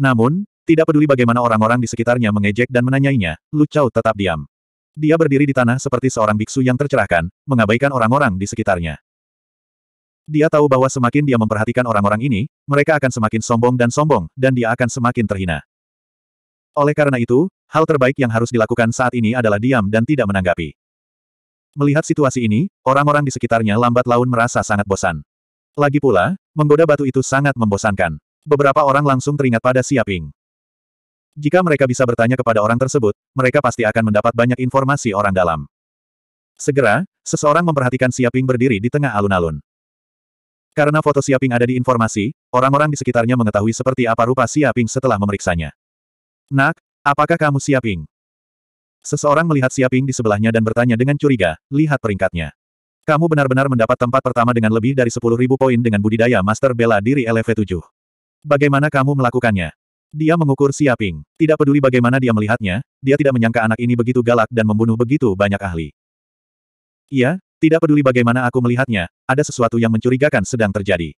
Namun, tidak peduli bagaimana orang-orang di sekitarnya mengejek dan menanyainya, Lu Chao tetap diam. Dia berdiri di tanah seperti seorang biksu yang tercerahkan, mengabaikan orang-orang di sekitarnya. Dia tahu bahwa semakin dia memperhatikan orang-orang ini, mereka akan semakin sombong dan sombong, dan dia akan semakin terhina. Oleh karena itu, hal terbaik yang harus dilakukan saat ini adalah diam dan tidak menanggapi. Melihat situasi ini, orang-orang di sekitarnya lambat laun merasa sangat bosan. Lagi pula, menggoda batu itu sangat membosankan. Beberapa orang langsung teringat pada Siaping. Jika mereka bisa bertanya kepada orang tersebut, mereka pasti akan mendapat banyak informasi orang dalam. Segera, seseorang memperhatikan Siaping berdiri di tengah alun-alun. Karena foto Siaping ada di informasi, orang-orang di sekitarnya mengetahui seperti apa rupa Siaping setelah memeriksanya. Nak, apakah kamu Siaping? Seseorang melihat Siaping di sebelahnya dan bertanya dengan curiga, lihat peringkatnya. Kamu benar-benar mendapat tempat pertama dengan lebih dari 10.000 poin dengan budidaya Master Bela Diri LV7. Bagaimana kamu melakukannya? Dia mengukur Siaping. Tidak peduli bagaimana dia melihatnya, dia tidak menyangka anak ini begitu galak dan membunuh begitu banyak ahli. Iya, tidak peduli bagaimana aku melihatnya, ada sesuatu yang mencurigakan sedang terjadi.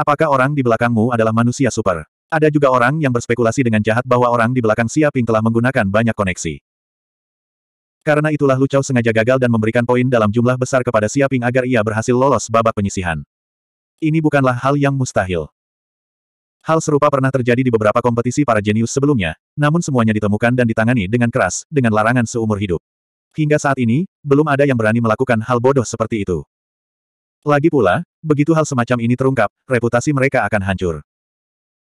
Apakah orang di belakangmu adalah manusia super? Ada juga orang yang berspekulasi dengan jahat bahwa orang di belakang Siaping telah menggunakan banyak koneksi. Karena itulah Lu sengaja gagal dan memberikan poin dalam jumlah besar kepada Siaping agar ia berhasil lolos babak penyisihan. Ini bukanlah hal yang mustahil. Hal serupa pernah terjadi di beberapa kompetisi para jenius sebelumnya, namun semuanya ditemukan dan ditangani dengan keras, dengan larangan seumur hidup. Hingga saat ini, belum ada yang berani melakukan hal bodoh seperti itu. Lagi pula, begitu hal semacam ini terungkap, reputasi mereka akan hancur.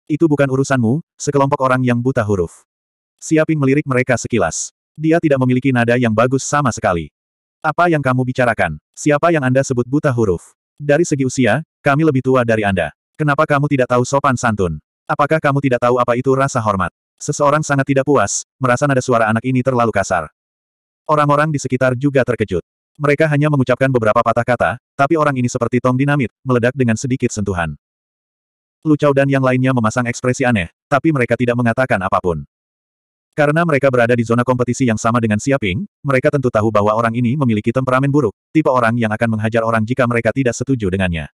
Itu bukan urusanmu, sekelompok orang yang buta huruf. Siaping melirik mereka sekilas. Dia tidak memiliki nada yang bagus sama sekali. Apa yang kamu bicarakan? Siapa yang Anda sebut buta huruf? Dari segi usia, kami lebih tua dari Anda. Kenapa kamu tidak tahu sopan santun? Apakah kamu tidak tahu apa itu rasa hormat? Seseorang sangat tidak puas, merasa nada suara anak ini terlalu kasar. Orang-orang di sekitar juga terkejut. Mereka hanya mengucapkan beberapa patah kata, tapi orang ini seperti tong dinamit, meledak dengan sedikit sentuhan. Lucau dan yang lainnya memasang ekspresi aneh, tapi mereka tidak mengatakan apapun. Karena mereka berada di zona kompetisi yang sama dengan Siaping, mereka tentu tahu bahwa orang ini memiliki temperamen buruk, tipe orang yang akan menghajar orang jika mereka tidak setuju dengannya.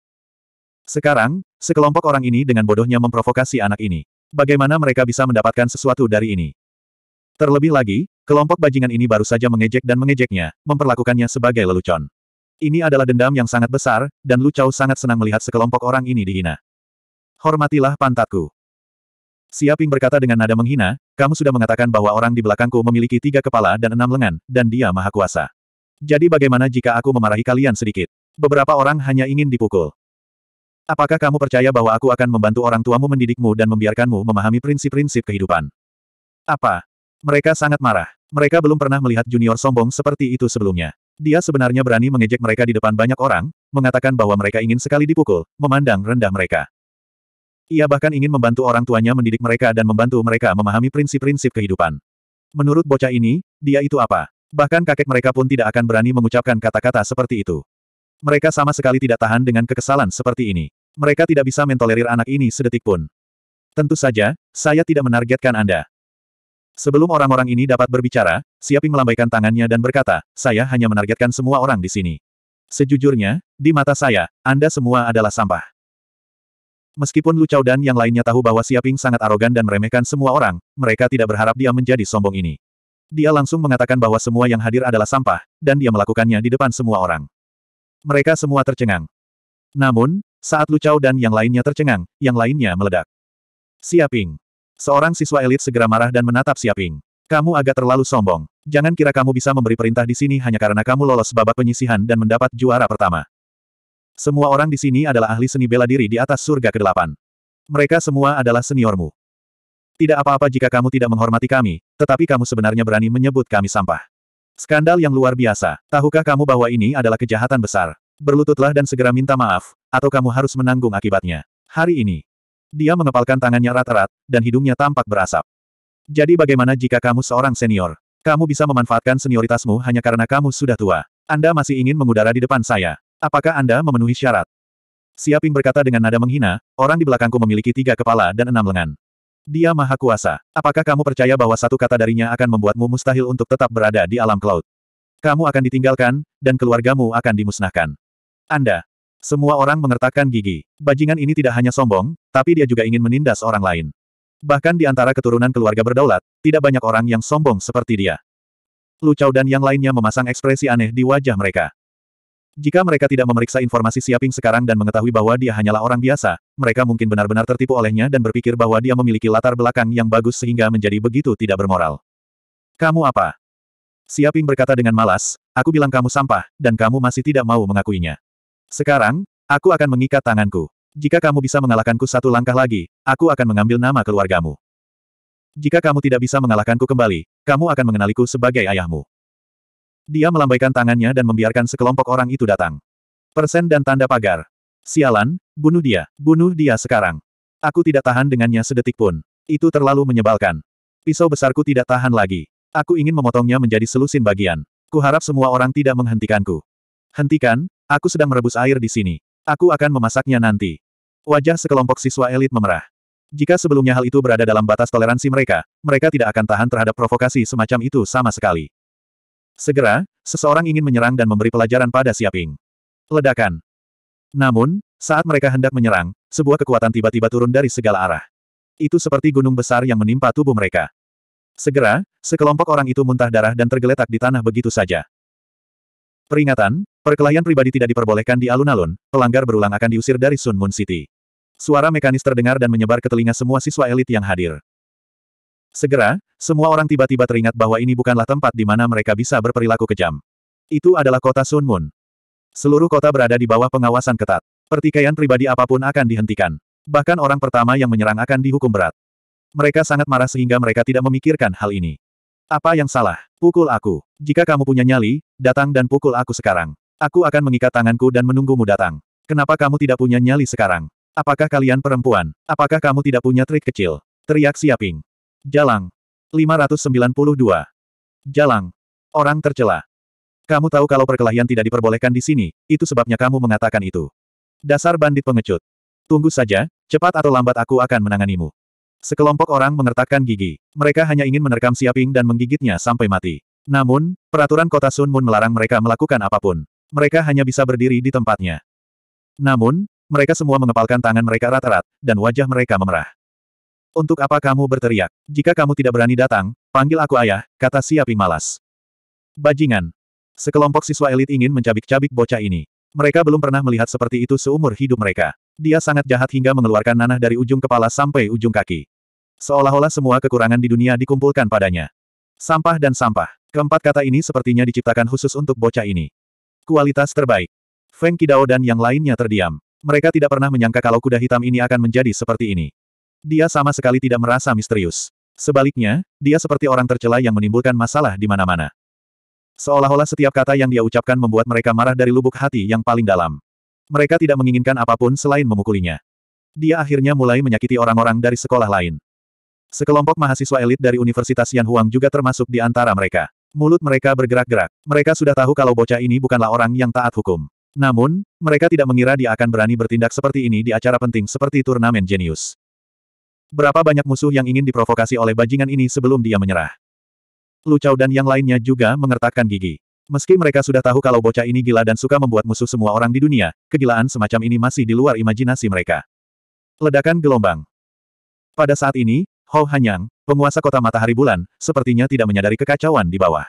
Sekarang, sekelompok orang ini dengan bodohnya memprovokasi anak ini. Bagaimana mereka bisa mendapatkan sesuatu dari ini? Terlebih lagi, kelompok bajingan ini baru saja mengejek dan mengejeknya, memperlakukannya sebagai lelucon. Ini adalah dendam yang sangat besar, dan Lu Chao sangat senang melihat sekelompok orang ini dihina. Hormatilah pantatku. Siaping berkata dengan nada menghina, kamu sudah mengatakan bahwa orang di belakangku memiliki tiga kepala dan enam lengan, dan dia maha kuasa. Jadi bagaimana jika aku memarahi kalian sedikit? Beberapa orang hanya ingin dipukul. Apakah kamu percaya bahwa aku akan membantu orang tuamu mendidikmu dan membiarkanmu memahami prinsip-prinsip kehidupan? Apa? Mereka sangat marah. Mereka belum pernah melihat junior sombong seperti itu sebelumnya. Dia sebenarnya berani mengejek mereka di depan banyak orang, mengatakan bahwa mereka ingin sekali dipukul, memandang rendah mereka. Ia bahkan ingin membantu orang tuanya mendidik mereka dan membantu mereka memahami prinsip-prinsip kehidupan. Menurut bocah ini, dia itu apa? Bahkan kakek mereka pun tidak akan berani mengucapkan kata-kata seperti itu. Mereka sama sekali tidak tahan dengan kekesalan seperti ini. Mereka tidak bisa mentolerir anak ini sedetik pun. Tentu saja, saya tidak menargetkan Anda. Sebelum orang-orang ini dapat berbicara, Siaping melambaikan tangannya dan berkata, saya hanya menargetkan semua orang di sini. Sejujurnya, di mata saya, Anda semua adalah sampah. Meskipun Lu Chao dan yang lainnya tahu bahwa Siaping sangat arogan dan meremehkan semua orang, mereka tidak berharap dia menjadi sombong ini. Dia langsung mengatakan bahwa semua yang hadir adalah sampah, dan dia melakukannya di depan semua orang. Mereka semua tercengang. Namun, saat Lu dan yang lainnya tercengang, yang lainnya meledak. Siaping. Seorang siswa elit segera marah dan menatap Siaping. Kamu agak terlalu sombong. Jangan kira kamu bisa memberi perintah di sini hanya karena kamu lolos babak penyisihan dan mendapat juara pertama. Semua orang di sini adalah ahli seni bela diri di atas surga ke-8. Mereka semua adalah seniormu. Tidak apa-apa jika kamu tidak menghormati kami, tetapi kamu sebenarnya berani menyebut kami sampah. Skandal yang luar biasa. Tahukah kamu bahwa ini adalah kejahatan besar? Berlututlah dan segera minta maaf, atau kamu harus menanggung akibatnya. Hari ini. Dia mengepalkan tangannya rata rat dan hidungnya tampak berasap. Jadi bagaimana jika kamu seorang senior? Kamu bisa memanfaatkan senioritasmu hanya karena kamu sudah tua. Anda masih ingin mengudara di depan saya. Apakah Anda memenuhi syarat? Siaping berkata dengan nada menghina, orang di belakangku memiliki tiga kepala dan enam lengan. Dia maha kuasa. Apakah kamu percaya bahwa satu kata darinya akan membuatmu mustahil untuk tetap berada di alam cloud? Kamu akan ditinggalkan, dan keluargamu akan dimusnahkan. Anda, semua orang mengertakkan gigi. Bajingan ini tidak hanya sombong, tapi dia juga ingin menindas orang lain. Bahkan di antara keturunan keluarga berdaulat, tidak banyak orang yang sombong seperti dia. Lu Chao dan yang lainnya memasang ekspresi aneh di wajah mereka. Jika mereka tidak memeriksa informasi Siaping sekarang dan mengetahui bahwa dia hanyalah orang biasa, mereka mungkin benar-benar tertipu olehnya dan berpikir bahwa dia memiliki latar belakang yang bagus sehingga menjadi begitu tidak bermoral. Kamu apa? Siaping berkata dengan malas, aku bilang kamu sampah, dan kamu masih tidak mau mengakuinya. Sekarang, aku akan mengikat tanganku. Jika kamu bisa mengalahkanku satu langkah lagi, aku akan mengambil nama keluargamu. Jika kamu tidak bisa mengalahkanku kembali, kamu akan mengenaliku sebagai ayahmu. Dia melambaikan tangannya dan membiarkan sekelompok orang itu datang. Persen dan tanda pagar. Sialan, bunuh dia, bunuh dia sekarang. Aku tidak tahan dengannya sedetik pun. Itu terlalu menyebalkan. Pisau besarku tidak tahan lagi. Aku ingin memotongnya menjadi selusin bagian. Kuharap semua orang tidak menghentikanku. Hentikan, Aku sedang merebus air di sini. Aku akan memasaknya nanti. Wajah sekelompok siswa elit memerah. Jika sebelumnya hal itu berada dalam batas toleransi mereka, mereka tidak akan tahan terhadap provokasi semacam itu sama sekali. Segera, seseorang ingin menyerang dan memberi pelajaran pada Siaping. Ledakan. Namun, saat mereka hendak menyerang, sebuah kekuatan tiba-tiba turun dari segala arah. Itu seperti gunung besar yang menimpa tubuh mereka. Segera, sekelompok orang itu muntah darah dan tergeletak di tanah begitu saja. Peringatan, perkelahian pribadi tidak diperbolehkan di alun-alun, pelanggar berulang akan diusir dari Sun Moon City. Suara mekanis terdengar dan menyebar ke telinga semua siswa elit yang hadir. Segera, semua orang tiba-tiba teringat bahwa ini bukanlah tempat di mana mereka bisa berperilaku kejam. Itu adalah kota Sun Moon. Seluruh kota berada di bawah pengawasan ketat. Pertikaian pribadi apapun akan dihentikan. Bahkan orang pertama yang menyerang akan dihukum berat. Mereka sangat marah sehingga mereka tidak memikirkan hal ini. Apa yang salah? Pukul aku. Jika kamu punya nyali, datang dan pukul aku sekarang. Aku akan mengikat tanganku dan menunggumu datang. Kenapa kamu tidak punya nyali sekarang? Apakah kalian perempuan? Apakah kamu tidak punya trik kecil? Teriak Siaping. Jalang. 592. Jalang. Orang tercela. Kamu tahu kalau perkelahian tidak diperbolehkan di sini, itu sebabnya kamu mengatakan itu. Dasar bandit pengecut. Tunggu saja, cepat atau lambat aku akan menanganimu. Sekelompok orang mengertakkan gigi. Mereka hanya ingin menerkam Siaping dan menggigitnya sampai mati. Namun, peraturan kota Sun Moon melarang mereka melakukan apapun. Mereka hanya bisa berdiri di tempatnya. Namun, mereka semua mengepalkan tangan mereka rata-rat, dan wajah mereka memerah. Untuk apa kamu berteriak? Jika kamu tidak berani datang, panggil aku ayah, kata Siaping malas. Bajingan. Sekelompok siswa elit ingin mencabik-cabik bocah ini. Mereka belum pernah melihat seperti itu seumur hidup mereka. Dia sangat jahat hingga mengeluarkan nanah dari ujung kepala sampai ujung kaki. Seolah-olah semua kekurangan di dunia dikumpulkan padanya. Sampah dan sampah. Keempat kata ini sepertinya diciptakan khusus untuk bocah ini. Kualitas terbaik. Feng Kidao dan yang lainnya terdiam. Mereka tidak pernah menyangka kalau kuda hitam ini akan menjadi seperti ini. Dia sama sekali tidak merasa misterius. Sebaliknya, dia seperti orang tercela yang menimbulkan masalah di mana-mana. Seolah-olah setiap kata yang dia ucapkan membuat mereka marah dari lubuk hati yang paling dalam. Mereka tidak menginginkan apapun selain memukulinya. Dia akhirnya mulai menyakiti orang-orang dari sekolah lain. Sekelompok mahasiswa elit dari Universitas Yanhuang juga termasuk di antara mereka. Mulut mereka bergerak-gerak. Mereka sudah tahu kalau bocah ini bukanlah orang yang taat hukum. Namun, mereka tidak mengira dia akan berani bertindak seperti ini di acara penting seperti turnamen jenius. Berapa banyak musuh yang ingin diprovokasi oleh bajingan ini sebelum dia menyerah? Lucau dan yang lainnya juga mengertakkan gigi. Meski mereka sudah tahu kalau bocah ini gila dan suka membuat musuh semua orang di dunia, kegilaan semacam ini masih di luar imajinasi mereka. Ledakan gelombang. Pada saat ini, Hou Hanyang, penguasa kota matahari bulan, sepertinya tidak menyadari kekacauan di bawah.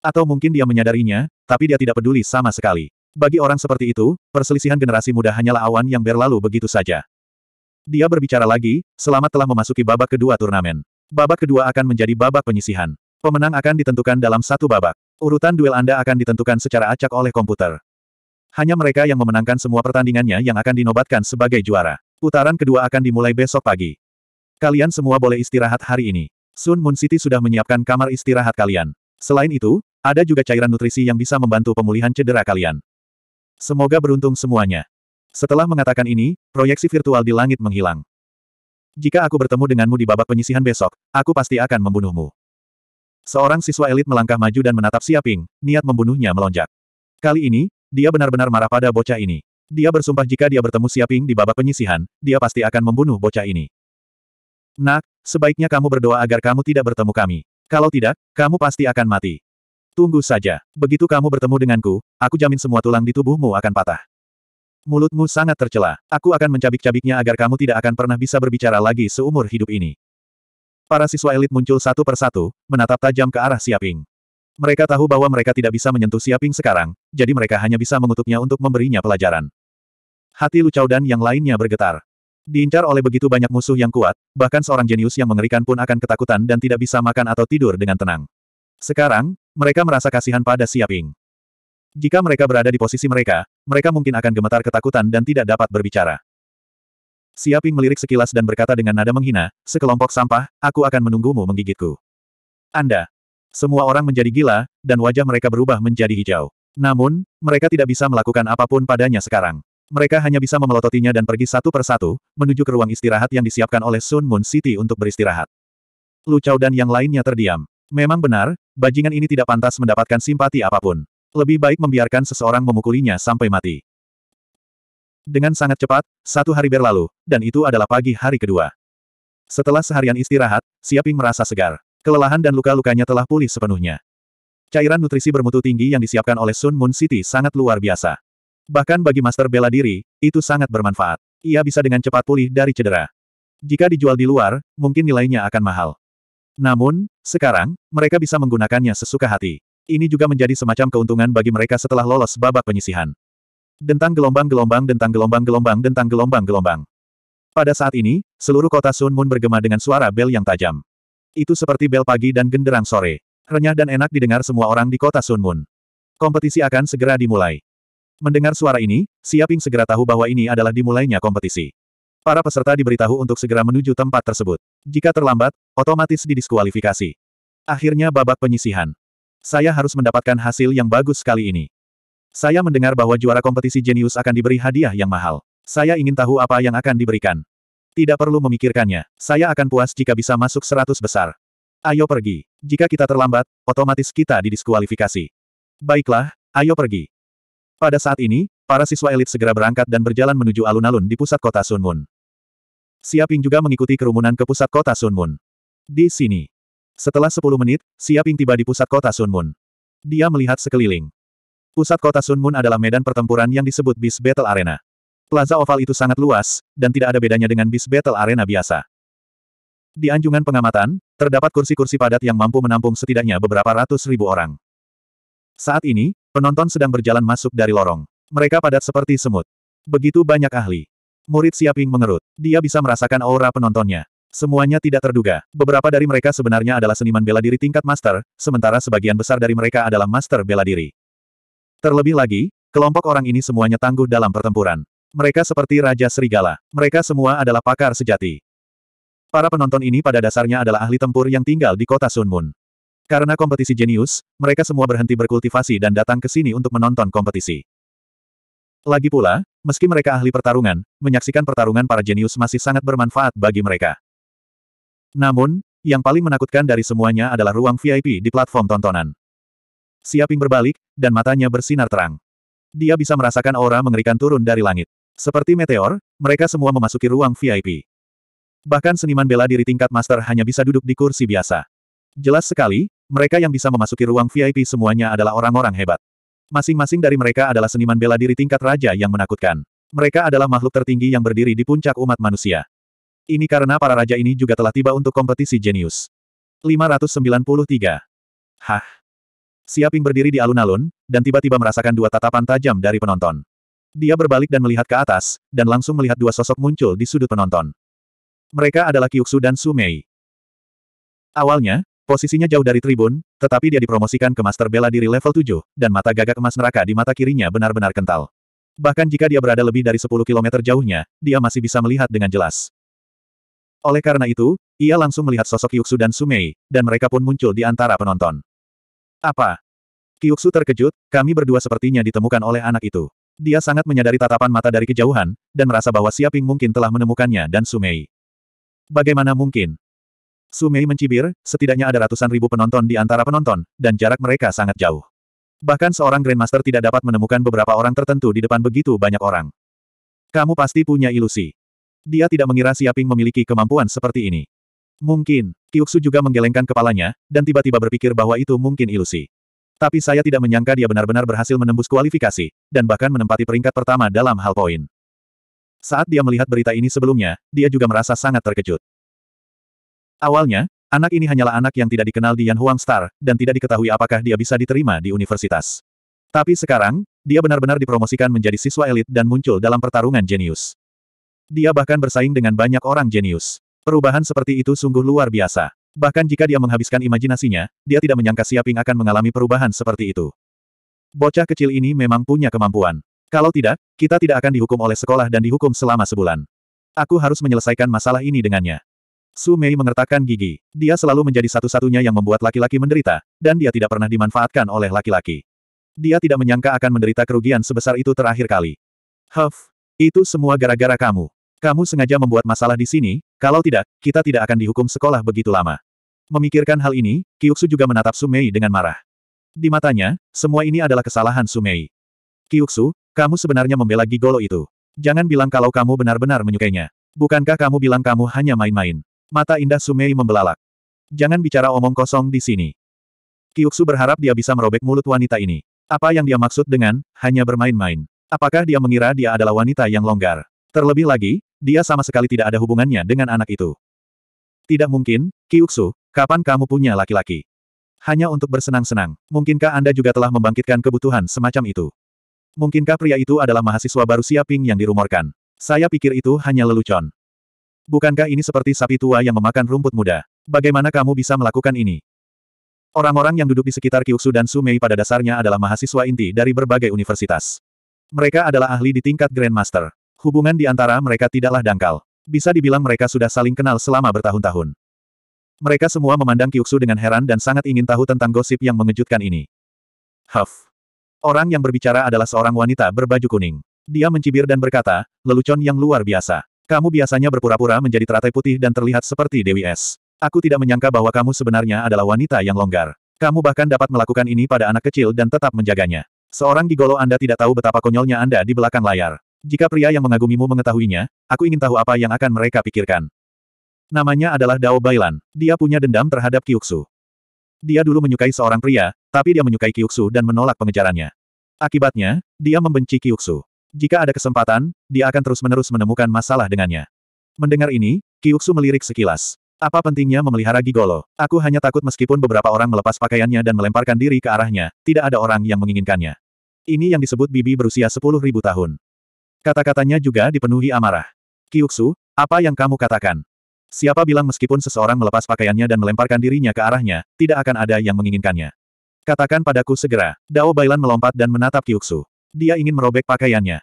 Atau mungkin dia menyadarinya, tapi dia tidak peduli sama sekali. Bagi orang seperti itu, perselisihan generasi muda hanyalah awan yang berlalu begitu saja. Dia berbicara lagi, selamat telah memasuki babak kedua turnamen. Babak kedua akan menjadi babak penyisihan. Pemenang akan ditentukan dalam satu babak. Urutan duel Anda akan ditentukan secara acak oleh komputer. Hanya mereka yang memenangkan semua pertandingannya yang akan dinobatkan sebagai juara. Putaran kedua akan dimulai besok pagi. Kalian semua boleh istirahat hari ini. Sun Moon City sudah menyiapkan kamar istirahat kalian. Selain itu, ada juga cairan nutrisi yang bisa membantu pemulihan cedera kalian. Semoga beruntung semuanya. Setelah mengatakan ini, proyeksi virtual di langit menghilang. Jika aku bertemu denganmu di babak penyisihan besok, aku pasti akan membunuhmu. Seorang siswa elit melangkah maju dan menatap Siaping, niat membunuhnya melonjak. Kali ini, dia benar-benar marah pada bocah ini. Dia bersumpah jika dia bertemu Siaping di babak penyisihan, dia pasti akan membunuh bocah ini. Nak, sebaiknya kamu berdoa agar kamu tidak bertemu kami. Kalau tidak, kamu pasti akan mati. Tunggu saja. Begitu kamu bertemu denganku, aku jamin semua tulang di tubuhmu akan patah. Mulutmu sangat tercela. Aku akan mencabik-cabiknya agar kamu tidak akan pernah bisa berbicara lagi seumur hidup ini. Para siswa elit muncul satu persatu, menatap tajam ke arah Siaping. Mereka tahu bahwa mereka tidak bisa menyentuh Siaping sekarang, jadi mereka hanya bisa mengutuknya untuk memberinya pelajaran. Hati Lucau dan yang lainnya bergetar. Diincar oleh begitu banyak musuh yang kuat, bahkan seorang jenius yang mengerikan pun akan ketakutan dan tidak bisa makan atau tidur dengan tenang. Sekarang, mereka merasa kasihan pada Siaping. Jika mereka berada di posisi mereka, mereka mungkin akan gemetar ketakutan dan tidak dapat berbicara. Siaping melirik sekilas dan berkata dengan nada menghina, sekelompok sampah, aku akan menunggumu menggigitku. Anda. Semua orang menjadi gila, dan wajah mereka berubah menjadi hijau. Namun, mereka tidak bisa melakukan apapun padanya sekarang. Mereka hanya bisa memelototinya dan pergi satu persatu, menuju ke ruang istirahat yang disiapkan oleh Sun Moon City untuk beristirahat. Lu Chao dan yang lainnya terdiam. Memang benar, bajingan ini tidak pantas mendapatkan simpati apapun. Lebih baik membiarkan seseorang memukulinya sampai mati. Dengan sangat cepat, satu hari berlalu, dan itu adalah pagi hari kedua. Setelah seharian istirahat, Siaping merasa segar. Kelelahan dan luka-lukanya telah pulih sepenuhnya. Cairan nutrisi bermutu tinggi yang disiapkan oleh Sun Moon City sangat luar biasa. Bahkan bagi master bela diri, itu sangat bermanfaat. Ia bisa dengan cepat pulih dari cedera. Jika dijual di luar, mungkin nilainya akan mahal. Namun, sekarang, mereka bisa menggunakannya sesuka hati. Ini juga menjadi semacam keuntungan bagi mereka setelah lolos babak penyisihan. Dentang gelombang-gelombang dentang gelombang-gelombang dentang gelombang-gelombang. Pada saat ini, seluruh kota Sun Moon bergema dengan suara bel yang tajam. Itu seperti bel pagi dan genderang sore. Renyah dan enak didengar semua orang di kota Sun Moon. Kompetisi akan segera dimulai. Mendengar suara ini, Siaping segera tahu bahwa ini adalah dimulainya kompetisi. Para peserta diberitahu untuk segera menuju tempat tersebut. Jika terlambat, otomatis didiskualifikasi. Akhirnya babak penyisihan. Saya harus mendapatkan hasil yang bagus kali ini. Saya mendengar bahwa juara kompetisi jenius akan diberi hadiah yang mahal. Saya ingin tahu apa yang akan diberikan. Tidak perlu memikirkannya. Saya akan puas jika bisa masuk seratus besar. Ayo pergi. Jika kita terlambat, otomatis kita didiskualifikasi. Baiklah, ayo pergi. Pada saat ini, para siswa elit segera berangkat dan berjalan menuju alun-alun di pusat kota Sunmun. Siaping juga mengikuti kerumunan ke pusat kota Sunmun. Di sini. Setelah 10 menit, Siaping tiba di pusat kota Sunmun. Dia melihat sekeliling. Pusat kota Sun Moon adalah medan pertempuran yang disebut Beast Battle Arena. Plaza oval itu sangat luas, dan tidak ada bedanya dengan Beast Battle Arena biasa. Di anjungan pengamatan, terdapat kursi-kursi padat yang mampu menampung setidaknya beberapa ratus ribu orang. Saat ini, penonton sedang berjalan masuk dari lorong. Mereka padat seperti semut. Begitu banyak ahli. Murid Siaping mengerut. Dia bisa merasakan aura penontonnya. Semuanya tidak terduga. Beberapa dari mereka sebenarnya adalah seniman bela diri tingkat master, sementara sebagian besar dari mereka adalah master bela diri. Terlebih lagi, kelompok orang ini semuanya tangguh dalam pertempuran. Mereka seperti Raja Serigala. Mereka semua adalah pakar sejati. Para penonton ini pada dasarnya adalah ahli tempur yang tinggal di kota Sun Moon. Karena kompetisi jenius, mereka semua berhenti berkultivasi dan datang ke sini untuk menonton kompetisi. Lagi pula, meski mereka ahli pertarungan, menyaksikan pertarungan para jenius masih sangat bermanfaat bagi mereka. Namun, yang paling menakutkan dari semuanya adalah ruang VIP di platform tontonan. Siaping berbalik, dan matanya bersinar terang. Dia bisa merasakan aura mengerikan turun dari langit. Seperti meteor, mereka semua memasuki ruang VIP. Bahkan seniman bela diri tingkat master hanya bisa duduk di kursi biasa. Jelas sekali, mereka yang bisa memasuki ruang VIP semuanya adalah orang-orang hebat. Masing-masing dari mereka adalah seniman bela diri tingkat raja yang menakutkan. Mereka adalah makhluk tertinggi yang berdiri di puncak umat manusia. Ini karena para raja ini juga telah tiba untuk kompetisi jenius. 593. Hah? Siaping berdiri di alun-alun, dan tiba-tiba merasakan dua tatapan tajam dari penonton. Dia berbalik dan melihat ke atas, dan langsung melihat dua sosok muncul di sudut penonton. Mereka adalah Kyuksu dan Sumei. Awalnya, posisinya jauh dari tribun, tetapi dia dipromosikan ke Master Bela Diri level 7, dan mata gagak emas neraka di mata kirinya benar-benar kental. Bahkan jika dia berada lebih dari 10 km jauhnya, dia masih bisa melihat dengan jelas. Oleh karena itu, ia langsung melihat sosok Kyuksu dan Sumei, dan mereka pun muncul di antara penonton. Apa? Kyuksu terkejut, kami berdua sepertinya ditemukan oleh anak itu. Dia sangat menyadari tatapan mata dari kejauhan, dan merasa bahwa Siaping mungkin telah menemukannya dan Sumei. Bagaimana mungkin? Sumei mencibir, setidaknya ada ratusan ribu penonton di antara penonton, dan jarak mereka sangat jauh. Bahkan seorang Grandmaster tidak dapat menemukan beberapa orang tertentu di depan begitu banyak orang. Kamu pasti punya ilusi. Dia tidak mengira Siaping memiliki kemampuan seperti ini. Mungkin. Kyuksu juga menggelengkan kepalanya, dan tiba-tiba berpikir bahwa itu mungkin ilusi. Tapi saya tidak menyangka dia benar-benar berhasil menembus kualifikasi, dan bahkan menempati peringkat pertama dalam hal poin. Saat dia melihat berita ini sebelumnya, dia juga merasa sangat terkejut. Awalnya, anak ini hanyalah anak yang tidak dikenal di Yan Huang Star, dan tidak diketahui apakah dia bisa diterima di universitas. Tapi sekarang, dia benar-benar dipromosikan menjadi siswa elit dan muncul dalam pertarungan jenius. Dia bahkan bersaing dengan banyak orang jenius. Perubahan seperti itu sungguh luar biasa. Bahkan jika dia menghabiskan imajinasinya, dia tidak menyangka Siaping akan mengalami perubahan seperti itu. Bocah kecil ini memang punya kemampuan. Kalau tidak, kita tidak akan dihukum oleh sekolah dan dihukum selama sebulan. Aku harus menyelesaikan masalah ini dengannya. Su Mei mengertakkan gigi. Dia selalu menjadi satu-satunya yang membuat laki-laki menderita, dan dia tidak pernah dimanfaatkan oleh laki-laki. Dia tidak menyangka akan menderita kerugian sebesar itu terakhir kali. Huff, itu semua gara-gara kamu. Kamu sengaja membuat masalah di sini, kalau tidak, kita tidak akan dihukum sekolah begitu lama. Memikirkan hal ini, Kyuksu juga menatap Sumei dengan marah. Di matanya, semua ini adalah kesalahan Sumei. Kyuksu, kamu sebenarnya membela Gigolo itu. Jangan bilang kalau kamu benar-benar menyukainya. Bukankah kamu bilang kamu hanya main-main? Mata indah Sumei membelalak. Jangan bicara omong kosong di sini. Kyuksu berharap dia bisa merobek mulut wanita ini. Apa yang dia maksud dengan, hanya bermain-main? Apakah dia mengira dia adalah wanita yang longgar? Terlebih lagi, dia sama sekali tidak ada hubungannya dengan anak itu. Tidak mungkin, Kiuksu, kapan kamu punya laki-laki? Hanya untuk bersenang-senang, mungkinkah Anda juga telah membangkitkan kebutuhan semacam itu? Mungkinkah pria itu adalah mahasiswa baru Siaping yang dirumorkan? Saya pikir itu hanya lelucon. Bukankah ini seperti sapi tua yang memakan rumput muda? Bagaimana kamu bisa melakukan ini? Orang-orang yang duduk di sekitar Kyuksu dan Sumei pada dasarnya adalah mahasiswa inti dari berbagai universitas. Mereka adalah ahli di tingkat Grandmaster. Hubungan di antara mereka tidaklah dangkal. Bisa dibilang mereka sudah saling kenal selama bertahun-tahun. Mereka semua memandang Kyuksu dengan heran dan sangat ingin tahu tentang gosip yang mengejutkan ini. Huff. Orang yang berbicara adalah seorang wanita berbaju kuning. Dia mencibir dan berkata, lelucon yang luar biasa. Kamu biasanya berpura-pura menjadi teratai putih dan terlihat seperti Dewi Es. Aku tidak menyangka bahwa kamu sebenarnya adalah wanita yang longgar. Kamu bahkan dapat melakukan ini pada anak kecil dan tetap menjaganya. Seorang gigolo Anda tidak tahu betapa konyolnya Anda di belakang layar. Jika pria yang mengagumimu mengetahuinya, aku ingin tahu apa yang akan mereka pikirkan. Namanya adalah Dao Bailan. Dia punya dendam terhadap Kyuksu. Dia dulu menyukai seorang pria, tapi dia menyukai Kyuksu dan menolak pengejarannya. Akibatnya, dia membenci Kyuksu. Jika ada kesempatan, dia akan terus-menerus menemukan masalah dengannya. Mendengar ini, Kyuksu melirik sekilas. Apa pentingnya memelihara Gigolo? Aku hanya takut meskipun beberapa orang melepas pakaiannya dan melemparkan diri ke arahnya, tidak ada orang yang menginginkannya. Ini yang disebut bibi berusia 10.000 tahun. Kata-katanya juga dipenuhi amarah. Kiuksu, apa yang kamu katakan? Siapa bilang meskipun seseorang melepas pakaiannya dan melemparkan dirinya ke arahnya, tidak akan ada yang menginginkannya. Katakan padaku segera. Dao Bailan melompat dan menatap Kiuksu. Dia ingin merobek pakaiannya.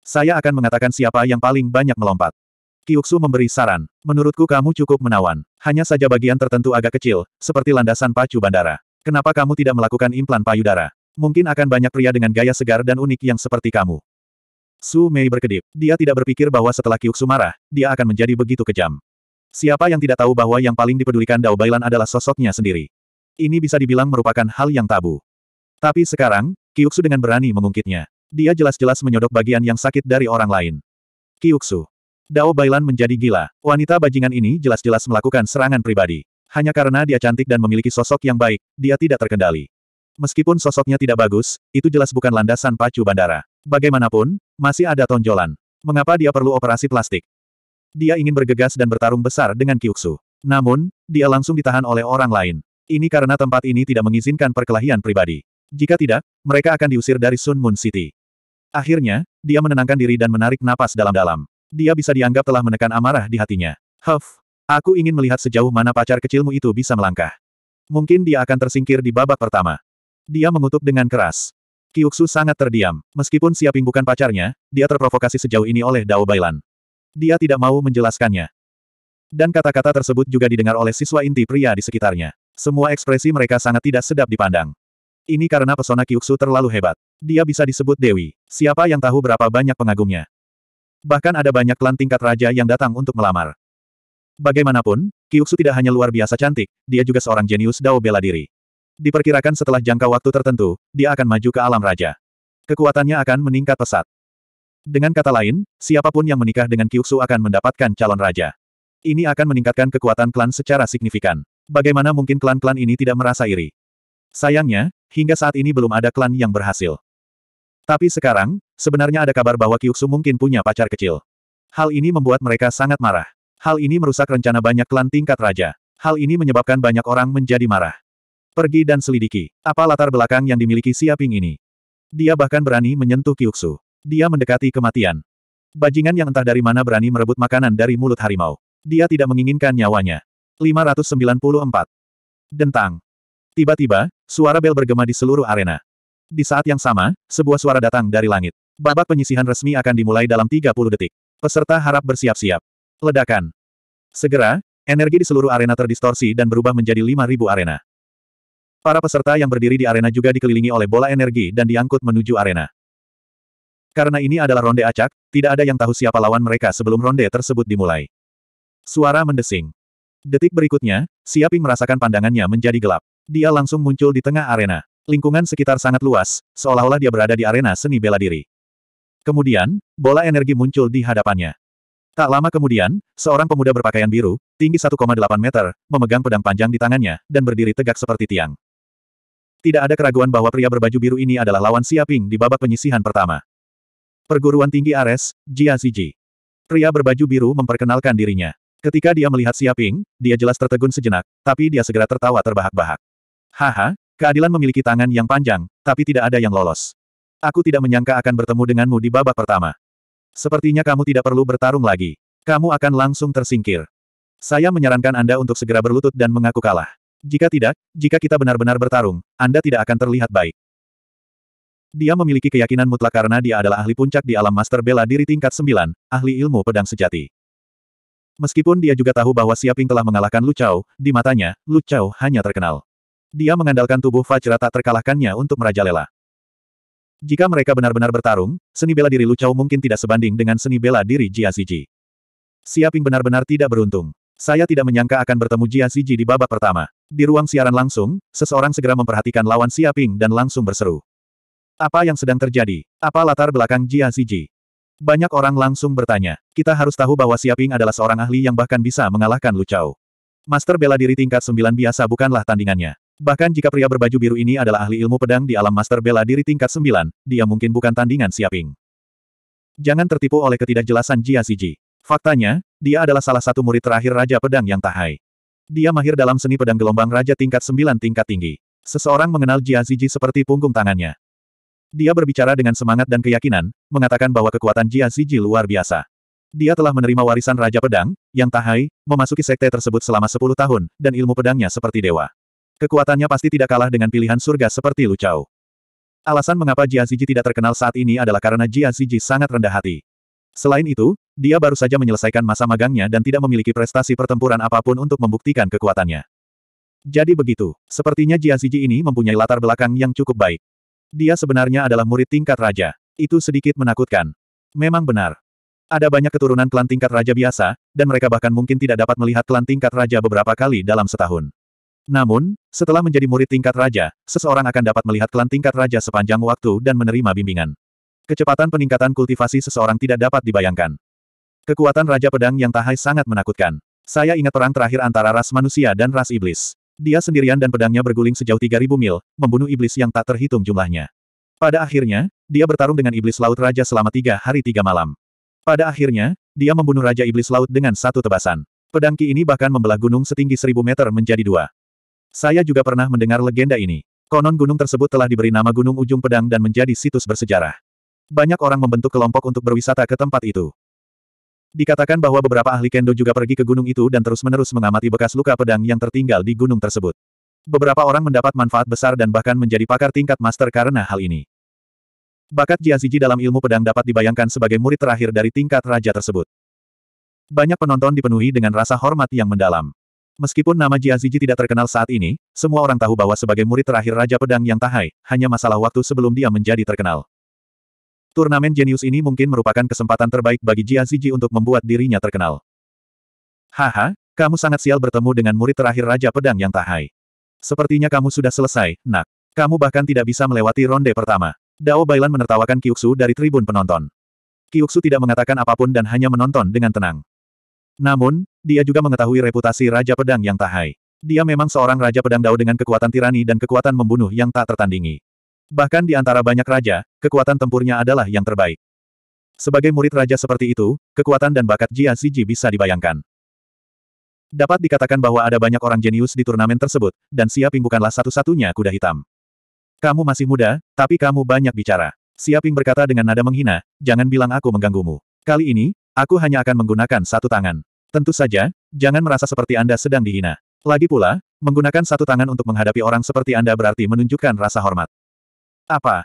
Saya akan mengatakan siapa yang paling banyak melompat. Kiuksu memberi saran. Menurutku kamu cukup menawan. Hanya saja bagian tertentu agak kecil, seperti landasan pacu bandara. Kenapa kamu tidak melakukan implan payudara? Mungkin akan banyak pria dengan gaya segar dan unik yang seperti kamu. Su Mei berkedip. Dia tidak berpikir bahwa setelah Kyuksu marah, dia akan menjadi begitu kejam. Siapa yang tidak tahu bahwa yang paling dipedulikan Dao Bailan adalah sosoknya sendiri. Ini bisa dibilang merupakan hal yang tabu. Tapi sekarang, Kyuksu dengan berani mengungkitnya. Dia jelas-jelas menyodok bagian yang sakit dari orang lain. Kyuksu. Dao Bailan menjadi gila. Wanita bajingan ini jelas-jelas melakukan serangan pribadi. Hanya karena dia cantik dan memiliki sosok yang baik, dia tidak terkendali. Meskipun sosoknya tidak bagus, itu jelas bukan landasan pacu bandara. Bagaimanapun, masih ada tonjolan. Mengapa dia perlu operasi plastik? Dia ingin bergegas dan bertarung besar dengan Kyuksu. Namun, dia langsung ditahan oleh orang lain. Ini karena tempat ini tidak mengizinkan perkelahian pribadi. Jika tidak, mereka akan diusir dari Sun Moon City. Akhirnya, dia menenangkan diri dan menarik napas dalam-dalam. Dia bisa dianggap telah menekan amarah di hatinya. Huff, aku ingin melihat sejauh mana pacar kecilmu itu bisa melangkah. Mungkin dia akan tersingkir di babak pertama. Dia mengutuk dengan keras. Kyuksu sangat terdiam. Meskipun Siaping bukan pacarnya, dia terprovokasi sejauh ini oleh Dao Bailan. Dia tidak mau menjelaskannya. Dan kata-kata tersebut juga didengar oleh siswa inti pria di sekitarnya. Semua ekspresi mereka sangat tidak sedap dipandang. Ini karena pesona Kyuksu terlalu hebat. Dia bisa disebut Dewi. Siapa yang tahu berapa banyak pengagumnya. Bahkan ada banyak klan tingkat raja yang datang untuk melamar. Bagaimanapun, Kyuksu tidak hanya luar biasa cantik, dia juga seorang jenius Dao bela diri. Diperkirakan setelah jangka waktu tertentu, dia akan maju ke alam raja. Kekuatannya akan meningkat pesat. Dengan kata lain, siapapun yang menikah dengan Kyuksu akan mendapatkan calon raja. Ini akan meningkatkan kekuatan klan secara signifikan. Bagaimana mungkin klan-klan ini tidak merasa iri? Sayangnya, hingga saat ini belum ada klan yang berhasil. Tapi sekarang, sebenarnya ada kabar bahwa Kyuksu mungkin punya pacar kecil. Hal ini membuat mereka sangat marah. Hal ini merusak rencana banyak klan tingkat raja. Hal ini menyebabkan banyak orang menjadi marah. Pergi dan selidiki. Apa latar belakang yang dimiliki Siaping ini? Dia bahkan berani menyentuh Kyuksu. Dia mendekati kematian. Bajingan yang entah dari mana berani merebut makanan dari mulut harimau. Dia tidak menginginkan nyawanya. 594. Dentang. Tiba-tiba, suara bel bergema di seluruh arena. Di saat yang sama, sebuah suara datang dari langit. Babak penyisihan resmi akan dimulai dalam 30 detik. Peserta harap bersiap-siap. Ledakan. Segera, energi di seluruh arena terdistorsi dan berubah menjadi 5.000 arena. Para peserta yang berdiri di arena juga dikelilingi oleh bola energi dan diangkut menuju arena. Karena ini adalah ronde acak, tidak ada yang tahu siapa lawan mereka sebelum ronde tersebut dimulai. Suara mendesing. Detik berikutnya, Siaping merasakan pandangannya menjadi gelap. Dia langsung muncul di tengah arena. Lingkungan sekitar sangat luas, seolah-olah dia berada di arena seni bela diri. Kemudian, bola energi muncul di hadapannya. Tak lama kemudian, seorang pemuda berpakaian biru, tinggi 1,8 meter, memegang pedang panjang di tangannya, dan berdiri tegak seperti tiang. Tidak ada keraguan bahwa pria berbaju biru ini adalah lawan Siaping di babak penyisihan pertama. Perguruan Tinggi Ares, Jia Ziji. Pria berbaju biru memperkenalkan dirinya. Ketika dia melihat Siaping, dia jelas tertegun sejenak, tapi dia segera tertawa terbahak-bahak. Haha, keadilan memiliki tangan yang panjang, tapi tidak ada yang lolos. Aku tidak menyangka akan bertemu denganmu di babak pertama. Sepertinya kamu tidak perlu bertarung lagi. Kamu akan langsung tersingkir. Saya menyarankan Anda untuk segera berlutut dan mengaku kalah. Jika tidak, jika kita benar-benar bertarung, Anda tidak akan terlihat baik. Dia memiliki keyakinan mutlak karena dia adalah ahli puncak di alam master bela diri tingkat 9, ahli ilmu pedang sejati. Meskipun dia juga tahu bahwa Siaping telah mengalahkan Lu Chao, di matanya, Lu Chao hanya terkenal. Dia mengandalkan tubuh Fajra tak terkalahkannya untuk merajalela. Jika mereka benar-benar bertarung, seni bela diri Lu Chao mungkin tidak sebanding dengan seni bela diri Jia Ziji. Siaping benar-benar tidak beruntung. Saya tidak menyangka akan bertemu Jia Ziji di babak pertama. Di ruang siaran langsung, seseorang segera memperhatikan lawan Siaping dan langsung berseru. Apa yang sedang terjadi? Apa latar belakang Jia Ziji? Banyak orang langsung bertanya. Kita harus tahu bahwa Siaping adalah seorang ahli yang bahkan bisa mengalahkan Lu Chao. Master bela diri tingkat 9 biasa bukanlah tandingannya. Bahkan jika pria berbaju biru ini adalah ahli ilmu pedang di alam master bela diri tingkat 9, dia mungkin bukan tandingan Siaping. Jangan tertipu oleh ketidakjelasan Jia Ziji. Faktanya, dia adalah salah satu murid terakhir Raja Pedang yang Tahai. Dia mahir dalam seni pedang gelombang raja tingkat sembilan tingkat tinggi. Seseorang mengenal Jia Ziji seperti punggung tangannya. Dia berbicara dengan semangat dan keyakinan, mengatakan bahwa kekuatan Jia Ziji luar biasa. Dia telah menerima warisan Raja Pedang, yang Tahai, memasuki sekte tersebut selama sepuluh tahun, dan ilmu pedangnya seperti dewa. Kekuatannya pasti tidak kalah dengan pilihan surga seperti Lu Chao. Alasan mengapa Jia Ziji tidak terkenal saat ini adalah karena Jia Ziji sangat rendah hati. Selain itu, dia baru saja menyelesaikan masa magangnya dan tidak memiliki prestasi pertempuran apapun untuk membuktikan kekuatannya. Jadi begitu, sepertinya Jia Ziji ini mempunyai latar belakang yang cukup baik. Dia sebenarnya adalah murid tingkat raja. Itu sedikit menakutkan. Memang benar. Ada banyak keturunan klan tingkat raja biasa, dan mereka bahkan mungkin tidak dapat melihat klan tingkat raja beberapa kali dalam setahun. Namun, setelah menjadi murid tingkat raja, seseorang akan dapat melihat klan tingkat raja sepanjang waktu dan menerima bimbingan. Kecepatan peningkatan kultivasi seseorang tidak dapat dibayangkan. Kekuatan Raja Pedang yang tahai sangat menakutkan. Saya ingat perang terakhir antara ras manusia dan ras iblis. Dia sendirian dan pedangnya berguling sejauh 3000 mil, membunuh iblis yang tak terhitung jumlahnya. Pada akhirnya, dia bertarung dengan iblis laut raja selama tiga hari tiga malam. Pada akhirnya, dia membunuh raja iblis laut dengan satu tebasan. Pedang Ki ini bahkan membelah gunung setinggi 1000 meter menjadi dua. Saya juga pernah mendengar legenda ini. Konon gunung tersebut telah diberi nama Gunung Ujung Pedang dan menjadi situs bersejarah. Banyak orang membentuk kelompok untuk berwisata ke tempat itu. Dikatakan bahwa beberapa ahli kendo juga pergi ke gunung itu dan terus-menerus mengamati bekas luka pedang yang tertinggal di gunung tersebut. Beberapa orang mendapat manfaat besar dan bahkan menjadi pakar tingkat master karena hal ini. Bakat Jiaziji dalam ilmu pedang dapat dibayangkan sebagai murid terakhir dari tingkat raja tersebut. Banyak penonton dipenuhi dengan rasa hormat yang mendalam. Meskipun nama Jiaziji tidak terkenal saat ini, semua orang tahu bahwa sebagai murid terakhir Raja Pedang yang Tahai, hanya masalah waktu sebelum dia menjadi terkenal. Turnamen jenius ini mungkin merupakan kesempatan terbaik bagi Jia Ziji untuk membuat dirinya terkenal. Haha, kamu sangat sial bertemu dengan murid terakhir Raja Pedang yang tahai. Sepertinya kamu sudah selesai, nak. Kamu bahkan tidak bisa melewati ronde pertama. Dao Bailan menertawakan Kyuksu dari tribun penonton. Kyuksu tidak mengatakan apapun dan hanya menonton dengan tenang. Namun, dia juga mengetahui reputasi Raja Pedang yang tahai. Dia memang seorang Raja Pedang Dao dengan kekuatan tirani dan kekuatan membunuh yang tak tertandingi. Bahkan di antara banyak raja, kekuatan tempurnya adalah yang terbaik. Sebagai murid raja seperti itu, kekuatan dan bakat Jia Ziji bisa dibayangkan. Dapat dikatakan bahwa ada banyak orang jenius di turnamen tersebut, dan Siaping bukanlah satu-satunya kuda hitam. Kamu masih muda, tapi kamu banyak bicara. Siaping berkata dengan nada menghina, jangan bilang aku mengganggumu. Kali ini, aku hanya akan menggunakan satu tangan. Tentu saja, jangan merasa seperti Anda sedang dihina. Lagi pula, menggunakan satu tangan untuk menghadapi orang seperti Anda berarti menunjukkan rasa hormat. Apa?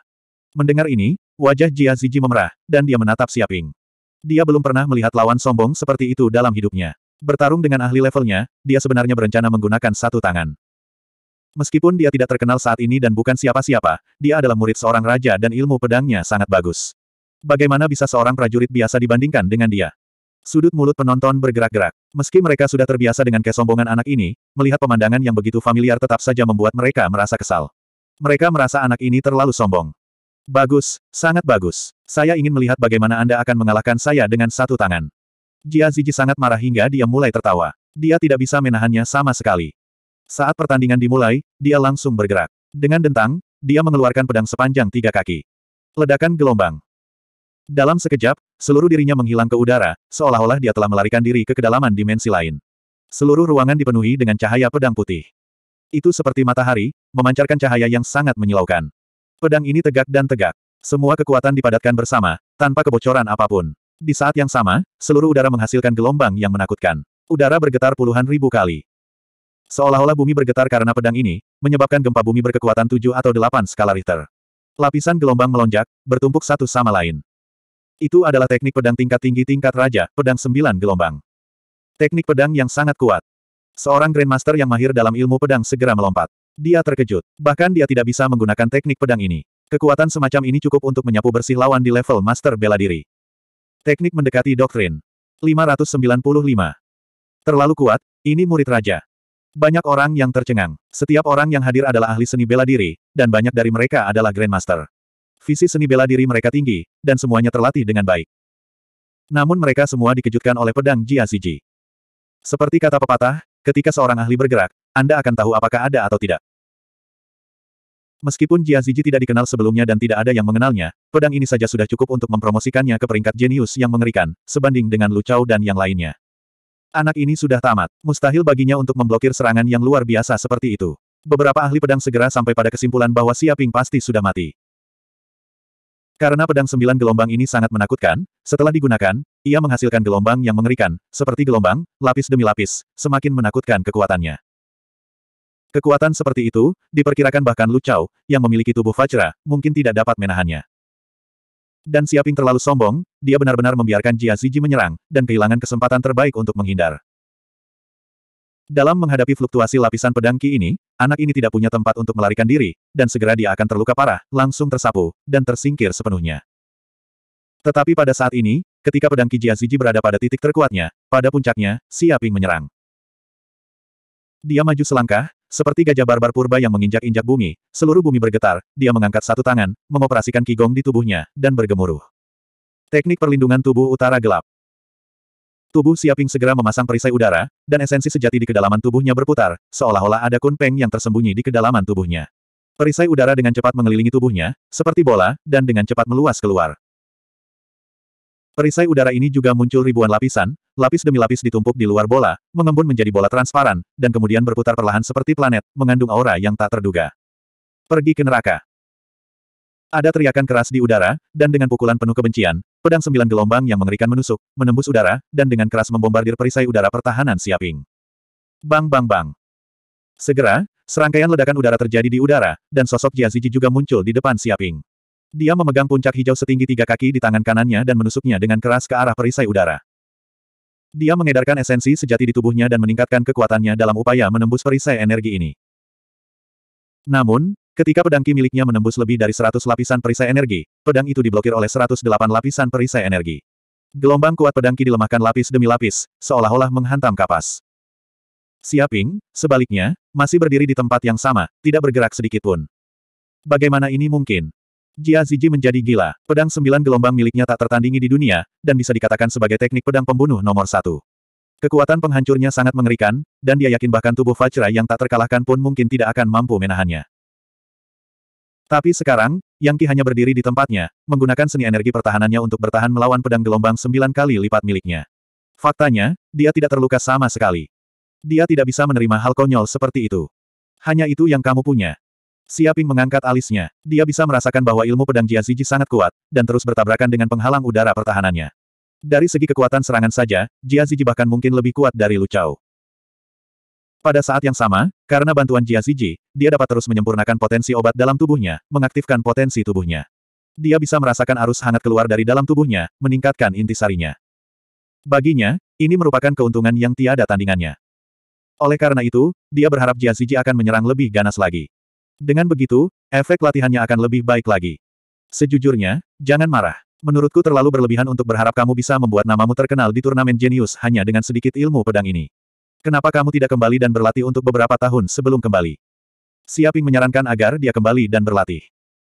Mendengar ini, wajah Jia Ziji memerah, dan dia menatap Siaping. Dia belum pernah melihat lawan sombong seperti itu dalam hidupnya. Bertarung dengan ahli levelnya, dia sebenarnya berencana menggunakan satu tangan. Meskipun dia tidak terkenal saat ini dan bukan siapa-siapa, dia adalah murid seorang raja dan ilmu pedangnya sangat bagus. Bagaimana bisa seorang prajurit biasa dibandingkan dengan dia? Sudut mulut penonton bergerak-gerak. Meski mereka sudah terbiasa dengan kesombongan anak ini, melihat pemandangan yang begitu familiar tetap saja membuat mereka merasa kesal. Mereka merasa anak ini terlalu sombong. Bagus, sangat bagus. Saya ingin melihat bagaimana Anda akan mengalahkan saya dengan satu tangan. Jia Ziji sangat marah hingga dia mulai tertawa. Dia tidak bisa menahannya sama sekali. Saat pertandingan dimulai, dia langsung bergerak. Dengan dentang, dia mengeluarkan pedang sepanjang tiga kaki. Ledakan gelombang. Dalam sekejap, seluruh dirinya menghilang ke udara, seolah-olah dia telah melarikan diri ke kedalaman dimensi lain. Seluruh ruangan dipenuhi dengan cahaya pedang putih itu seperti matahari, memancarkan cahaya yang sangat menyilaukan. Pedang ini tegak dan tegak. Semua kekuatan dipadatkan bersama, tanpa kebocoran apapun. Di saat yang sama, seluruh udara menghasilkan gelombang yang menakutkan. Udara bergetar puluhan ribu kali. Seolah-olah bumi bergetar karena pedang ini, menyebabkan gempa bumi berkekuatan 7 atau 8 skala Richter. Lapisan gelombang melonjak, bertumpuk satu sama lain. Itu adalah teknik pedang tingkat tinggi tingkat raja, pedang sembilan gelombang. Teknik pedang yang sangat kuat. Seorang Grandmaster yang mahir dalam ilmu pedang segera melompat. Dia terkejut. Bahkan dia tidak bisa menggunakan teknik pedang ini. Kekuatan semacam ini cukup untuk menyapu bersih lawan di level Master Bela Diri. Teknik mendekati doktrin. 595. Terlalu kuat, ini murid raja. Banyak orang yang tercengang. Setiap orang yang hadir adalah ahli seni bela diri, dan banyak dari mereka adalah Grandmaster. Visi seni bela diri mereka tinggi, dan semuanya terlatih dengan baik. Namun mereka semua dikejutkan oleh pedang Jiaziji. Seperti kata pepatah, Ketika seorang ahli bergerak, Anda akan tahu apakah ada atau tidak. Meskipun Jia Ziji tidak dikenal sebelumnya dan tidak ada yang mengenalnya, pedang ini saja sudah cukup untuk mempromosikannya ke peringkat jenius yang mengerikan, sebanding dengan Lu Chao dan yang lainnya. Anak ini sudah tamat, mustahil baginya untuk memblokir serangan yang luar biasa seperti itu. Beberapa ahli pedang segera sampai pada kesimpulan bahwa Xia Ping pasti sudah mati. Karena pedang sembilan gelombang ini sangat menakutkan, setelah digunakan, ia menghasilkan gelombang yang mengerikan, seperti gelombang, lapis demi lapis, semakin menakutkan kekuatannya. Kekuatan seperti itu, diperkirakan bahkan Lu Chao, yang memiliki tubuh Vajra, mungkin tidak dapat menahannya. Dan Siaping terlalu sombong, dia benar-benar membiarkan Jia Ziji menyerang, dan kehilangan kesempatan terbaik untuk menghindar. Dalam menghadapi fluktuasi lapisan pedang Ki ini, anak ini tidak punya tempat untuk melarikan diri, dan segera dia akan terluka parah, langsung tersapu, dan tersingkir sepenuhnya. Tetapi pada saat ini, ketika pedang Ki Jiaziji berada pada titik terkuatnya, pada puncaknya, siaping menyerang. Dia maju selangkah, seperti gajah barbar purba yang menginjak-injak bumi, seluruh bumi bergetar, dia mengangkat satu tangan, mengoperasikan Qigong di tubuhnya, dan bergemuruh. Teknik perlindungan tubuh utara gelap. Tubuh Siaping segera memasang perisai udara, dan esensi sejati di kedalaman tubuhnya berputar, seolah-olah ada kunpeng yang tersembunyi di kedalaman tubuhnya. Perisai udara dengan cepat mengelilingi tubuhnya, seperti bola, dan dengan cepat meluas keluar. Perisai udara ini juga muncul ribuan lapisan, lapis demi lapis ditumpuk di luar bola, mengembun menjadi bola transparan, dan kemudian berputar perlahan seperti planet, mengandung aura yang tak terduga. Pergi ke neraka. Ada teriakan keras di udara, dan dengan pukulan penuh kebencian, pedang sembilan gelombang yang mengerikan menusuk, menembus udara, dan dengan keras membombardir perisai udara pertahanan Siaping. Bang bang bang. Segera, serangkaian ledakan udara terjadi di udara, dan sosok Jia Ziji juga muncul di depan Siaping. Dia memegang puncak hijau setinggi tiga kaki di tangan kanannya dan menusuknya dengan keras ke arah perisai udara. Dia mengedarkan esensi sejati di tubuhnya dan meningkatkan kekuatannya dalam upaya menembus perisai energi ini. Namun, Ketika pedang Ki miliknya menembus lebih dari 100 lapisan perisai energi, pedang itu diblokir oleh 108 lapisan perisai energi. Gelombang kuat pedang Ki dilemahkan lapis demi lapis, seolah-olah menghantam kapas. Siaping, sebaliknya, masih berdiri di tempat yang sama, tidak bergerak sedikit pun. Bagaimana ini mungkin? Jia Ziji menjadi gila. Pedang sembilan gelombang miliknya tak tertandingi di dunia, dan bisa dikatakan sebagai teknik pedang pembunuh nomor satu. Kekuatan penghancurnya sangat mengerikan, dan dia yakin bahkan tubuh Fajra yang tak terkalahkan pun mungkin tidak akan mampu menahannya. Tapi sekarang, Yang Qi hanya berdiri di tempatnya, menggunakan seni energi pertahanannya untuk bertahan melawan pedang gelombang sembilan kali lipat miliknya. Faktanya, dia tidak terluka sama sekali. Dia tidak bisa menerima hal konyol seperti itu. Hanya itu yang kamu punya. Siaping mengangkat alisnya. Dia bisa merasakan bahwa ilmu pedang Jia Ziji sangat kuat, dan terus bertabrakan dengan penghalang udara pertahanannya. Dari segi kekuatan serangan saja, Jia Ziji bahkan mungkin lebih kuat dari Lu Chao. Pada saat yang sama, karena bantuan Jia Ziji, dia dapat terus menyempurnakan potensi obat dalam tubuhnya, mengaktifkan potensi tubuhnya. Dia bisa merasakan arus hangat keluar dari dalam tubuhnya, meningkatkan intisarinya. Baginya, ini merupakan keuntungan yang tiada tandingannya. Oleh karena itu, dia berharap Jia Ziji akan menyerang lebih ganas lagi. Dengan begitu, efek latihannya akan lebih baik lagi. Sejujurnya, jangan marah. Menurutku terlalu berlebihan untuk berharap kamu bisa membuat namamu terkenal di turnamen jenius hanya dengan sedikit ilmu pedang ini. Kenapa kamu tidak kembali dan berlatih untuk beberapa tahun sebelum kembali? Siaping menyarankan agar dia kembali dan berlatih.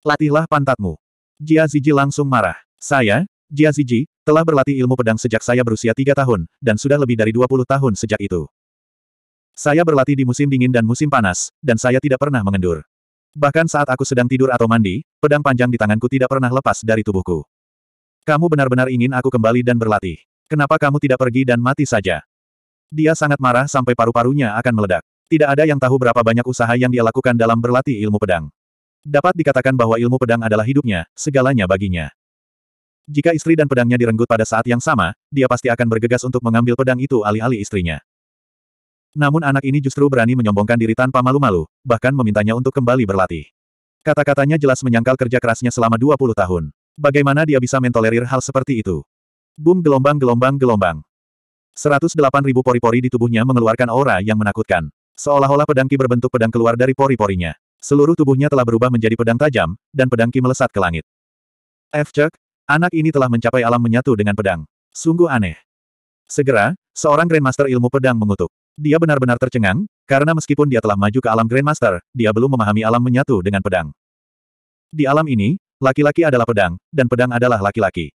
Latihlah pantatmu. Jia Ziji langsung marah. Saya, Jia Ziji, telah berlatih ilmu pedang sejak saya berusia tiga tahun, dan sudah lebih dari 20 tahun sejak itu. Saya berlatih di musim dingin dan musim panas, dan saya tidak pernah mengendur. Bahkan saat aku sedang tidur atau mandi, pedang panjang di tanganku tidak pernah lepas dari tubuhku. Kamu benar-benar ingin aku kembali dan berlatih. Kenapa kamu tidak pergi dan mati saja? Dia sangat marah sampai paru-parunya akan meledak. Tidak ada yang tahu berapa banyak usaha yang dia lakukan dalam berlatih ilmu pedang. Dapat dikatakan bahwa ilmu pedang adalah hidupnya, segalanya baginya. Jika istri dan pedangnya direnggut pada saat yang sama, dia pasti akan bergegas untuk mengambil pedang itu alih-alih istrinya. Namun anak ini justru berani menyombongkan diri tanpa malu-malu, bahkan memintanya untuk kembali berlatih. Kata-katanya jelas menyangkal kerja kerasnya selama 20 tahun. Bagaimana dia bisa mentolerir hal seperti itu? Boom gelombang gelombang gelombang ribu pori-pori di tubuhnya mengeluarkan aura yang menakutkan. Seolah-olah pedangki berbentuk pedang keluar dari pori-porinya. Seluruh tubuhnya telah berubah menjadi pedang tajam, dan pedangki melesat ke langit. F. anak ini telah mencapai alam menyatu dengan pedang. Sungguh aneh. Segera, seorang Grandmaster ilmu pedang mengutuk. Dia benar-benar tercengang, karena meskipun dia telah maju ke alam Grandmaster, dia belum memahami alam menyatu dengan pedang. Di alam ini, laki-laki adalah pedang, dan pedang adalah laki-laki.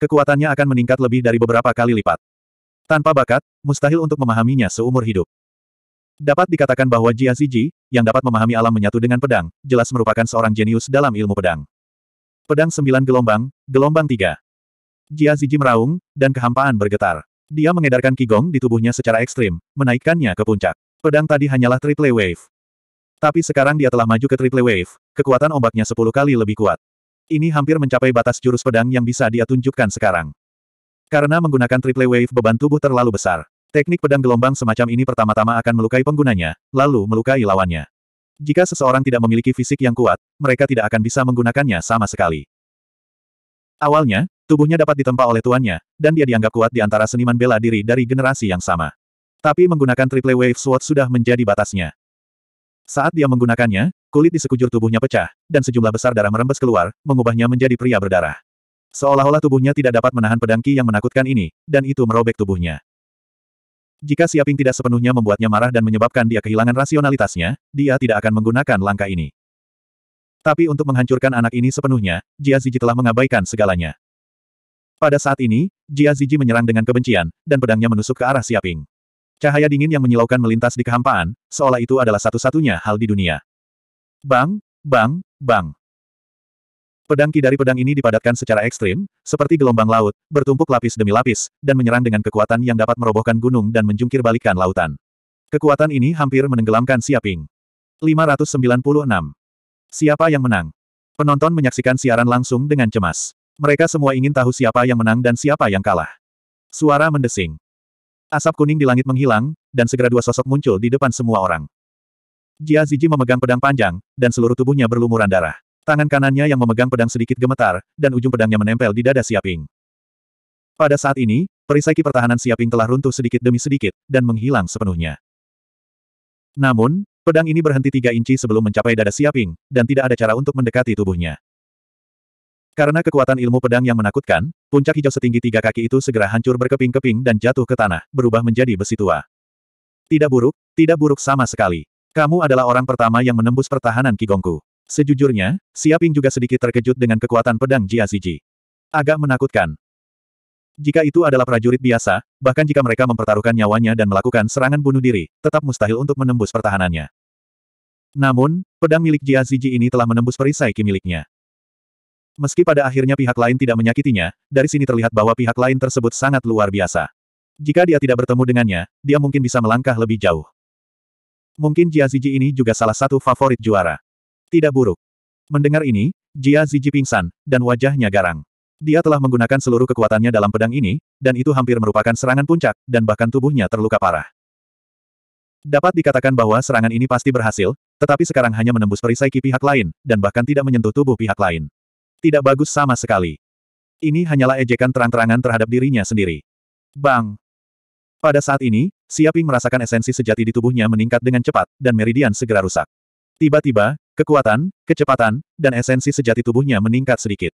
Kekuatannya akan meningkat lebih dari beberapa kali lipat. Tanpa bakat, mustahil untuk memahaminya seumur hidup. Dapat dikatakan bahwa Jia Ziji, yang dapat memahami alam menyatu dengan pedang, jelas merupakan seorang jenius dalam ilmu pedang. Pedang sembilan gelombang, gelombang tiga. Jia Ziji meraung, dan kehampaan bergetar. Dia mengedarkan kigong di tubuhnya secara ekstrim, menaikkannya ke puncak. Pedang tadi hanyalah triple wave. Tapi sekarang dia telah maju ke triple wave, kekuatan ombaknya sepuluh kali lebih kuat. Ini hampir mencapai batas jurus pedang yang bisa dia tunjukkan sekarang. Karena menggunakan triple wave beban tubuh terlalu besar. Teknik pedang gelombang semacam ini pertama-tama akan melukai penggunanya, lalu melukai lawannya. Jika seseorang tidak memiliki fisik yang kuat, mereka tidak akan bisa menggunakannya sama sekali. Awalnya, tubuhnya dapat ditempa oleh tuannya, dan dia dianggap kuat di antara seniman bela diri dari generasi yang sama. Tapi menggunakan triple wave sword sudah menjadi batasnya. Saat dia menggunakannya, kulit di sekujur tubuhnya pecah, dan sejumlah besar darah merembes keluar, mengubahnya menjadi pria berdarah. Seolah-olah tubuhnya tidak dapat menahan pedang Ki yang menakutkan ini, dan itu merobek tubuhnya. Jika Siaping tidak sepenuhnya membuatnya marah dan menyebabkan dia kehilangan rasionalitasnya, dia tidak akan menggunakan langkah ini. Tapi untuk menghancurkan anak ini sepenuhnya, Jia Ziji telah mengabaikan segalanya. Pada saat ini, Jia Ziji menyerang dengan kebencian, dan pedangnya menusuk ke arah Siaping. Cahaya dingin yang menyilaukan melintas di kehampaan, seolah itu adalah satu-satunya hal di dunia. Bang, bang, bang. Pedang ki dari pedang ini dipadatkan secara ekstrim, seperti gelombang laut, bertumpuk lapis demi lapis, dan menyerang dengan kekuatan yang dapat merobohkan gunung dan menjungkir balikan lautan. Kekuatan ini hampir menenggelamkan Siaping. 596. Siapa yang menang? Penonton menyaksikan siaran langsung dengan cemas. Mereka semua ingin tahu siapa yang menang dan siapa yang kalah. Suara mendesing. Asap kuning di langit menghilang, dan segera dua sosok muncul di depan semua orang. Jia Ziji memegang pedang panjang, dan seluruh tubuhnya berlumuran darah. Tangan kanannya yang memegang pedang sedikit gemetar, dan ujung pedangnya menempel di dada Siaping. Pada saat ini, perisai pertahanan Siaping telah runtuh sedikit demi sedikit, dan menghilang sepenuhnya. Namun, pedang ini berhenti tiga inci sebelum mencapai dada Siaping, dan tidak ada cara untuk mendekati tubuhnya. Karena kekuatan ilmu pedang yang menakutkan, puncak hijau setinggi tiga kaki itu segera hancur berkeping-keping dan jatuh ke tanah, berubah menjadi besi tua. Tidak buruk, tidak buruk sama sekali. Kamu adalah orang pertama yang menembus pertahanan Kigongku. Sejujurnya, Siaping juga sedikit terkejut dengan kekuatan pedang Jia Ziji. Agak menakutkan. Jika itu adalah prajurit biasa, bahkan jika mereka mempertaruhkan nyawanya dan melakukan serangan bunuh diri, tetap mustahil untuk menembus pertahanannya. Namun, pedang milik Jia Ziji ini telah menembus perisai ki miliknya. Meski pada akhirnya pihak lain tidak menyakitinya, dari sini terlihat bahwa pihak lain tersebut sangat luar biasa. Jika dia tidak bertemu dengannya, dia mungkin bisa melangkah lebih jauh. Mungkin Jia Ziji ini juga salah satu favorit juara. Tidak buruk. Mendengar ini, Jia Ziji pingsan, dan wajahnya garang. Dia telah menggunakan seluruh kekuatannya dalam pedang ini, dan itu hampir merupakan serangan puncak, dan bahkan tubuhnya terluka parah. Dapat dikatakan bahwa serangan ini pasti berhasil, tetapi sekarang hanya menembus perisai ki pihak lain, dan bahkan tidak menyentuh tubuh pihak lain. Tidak bagus sama sekali. Ini hanyalah ejekan terang-terangan terhadap dirinya sendiri. Bang! Pada saat ini, Siaping merasakan esensi sejati di tubuhnya meningkat dengan cepat, dan meridian segera rusak. Tiba-tiba, Kekuatan, kecepatan, dan esensi sejati tubuhnya meningkat sedikit.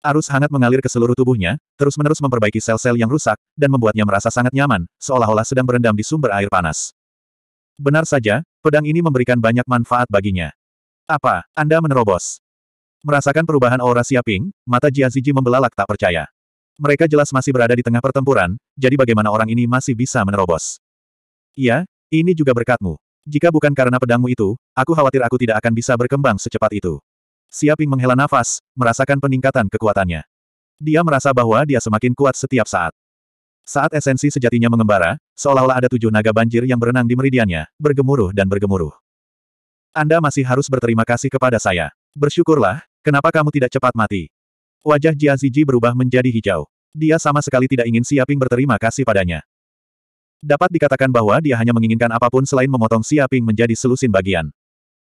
Arus hangat mengalir ke seluruh tubuhnya, terus-menerus memperbaiki sel-sel yang rusak, dan membuatnya merasa sangat nyaman, seolah-olah sedang berendam di sumber air panas. Benar saja, pedang ini memberikan banyak manfaat baginya. Apa, Anda menerobos? Merasakan perubahan aura Siaping, mata Jia Ziji membelalak tak percaya. Mereka jelas masih berada di tengah pertempuran, jadi bagaimana orang ini masih bisa menerobos? Iya, ini juga berkatmu. Jika bukan karena pedangmu itu, aku khawatir aku tidak akan bisa berkembang secepat itu. Siaping menghela nafas, merasakan peningkatan kekuatannya. Dia merasa bahwa dia semakin kuat setiap saat. Saat esensi sejatinya mengembara, seolah-olah ada tujuh naga banjir yang berenang di meridiannya, bergemuruh dan bergemuruh. Anda masih harus berterima kasih kepada saya. Bersyukurlah, kenapa kamu tidak cepat mati? Wajah Jia Ziji berubah menjadi hijau. Dia sama sekali tidak ingin Siaping berterima kasih padanya. Dapat dikatakan bahwa dia hanya menginginkan apapun selain memotong Siaping menjadi selusin bagian.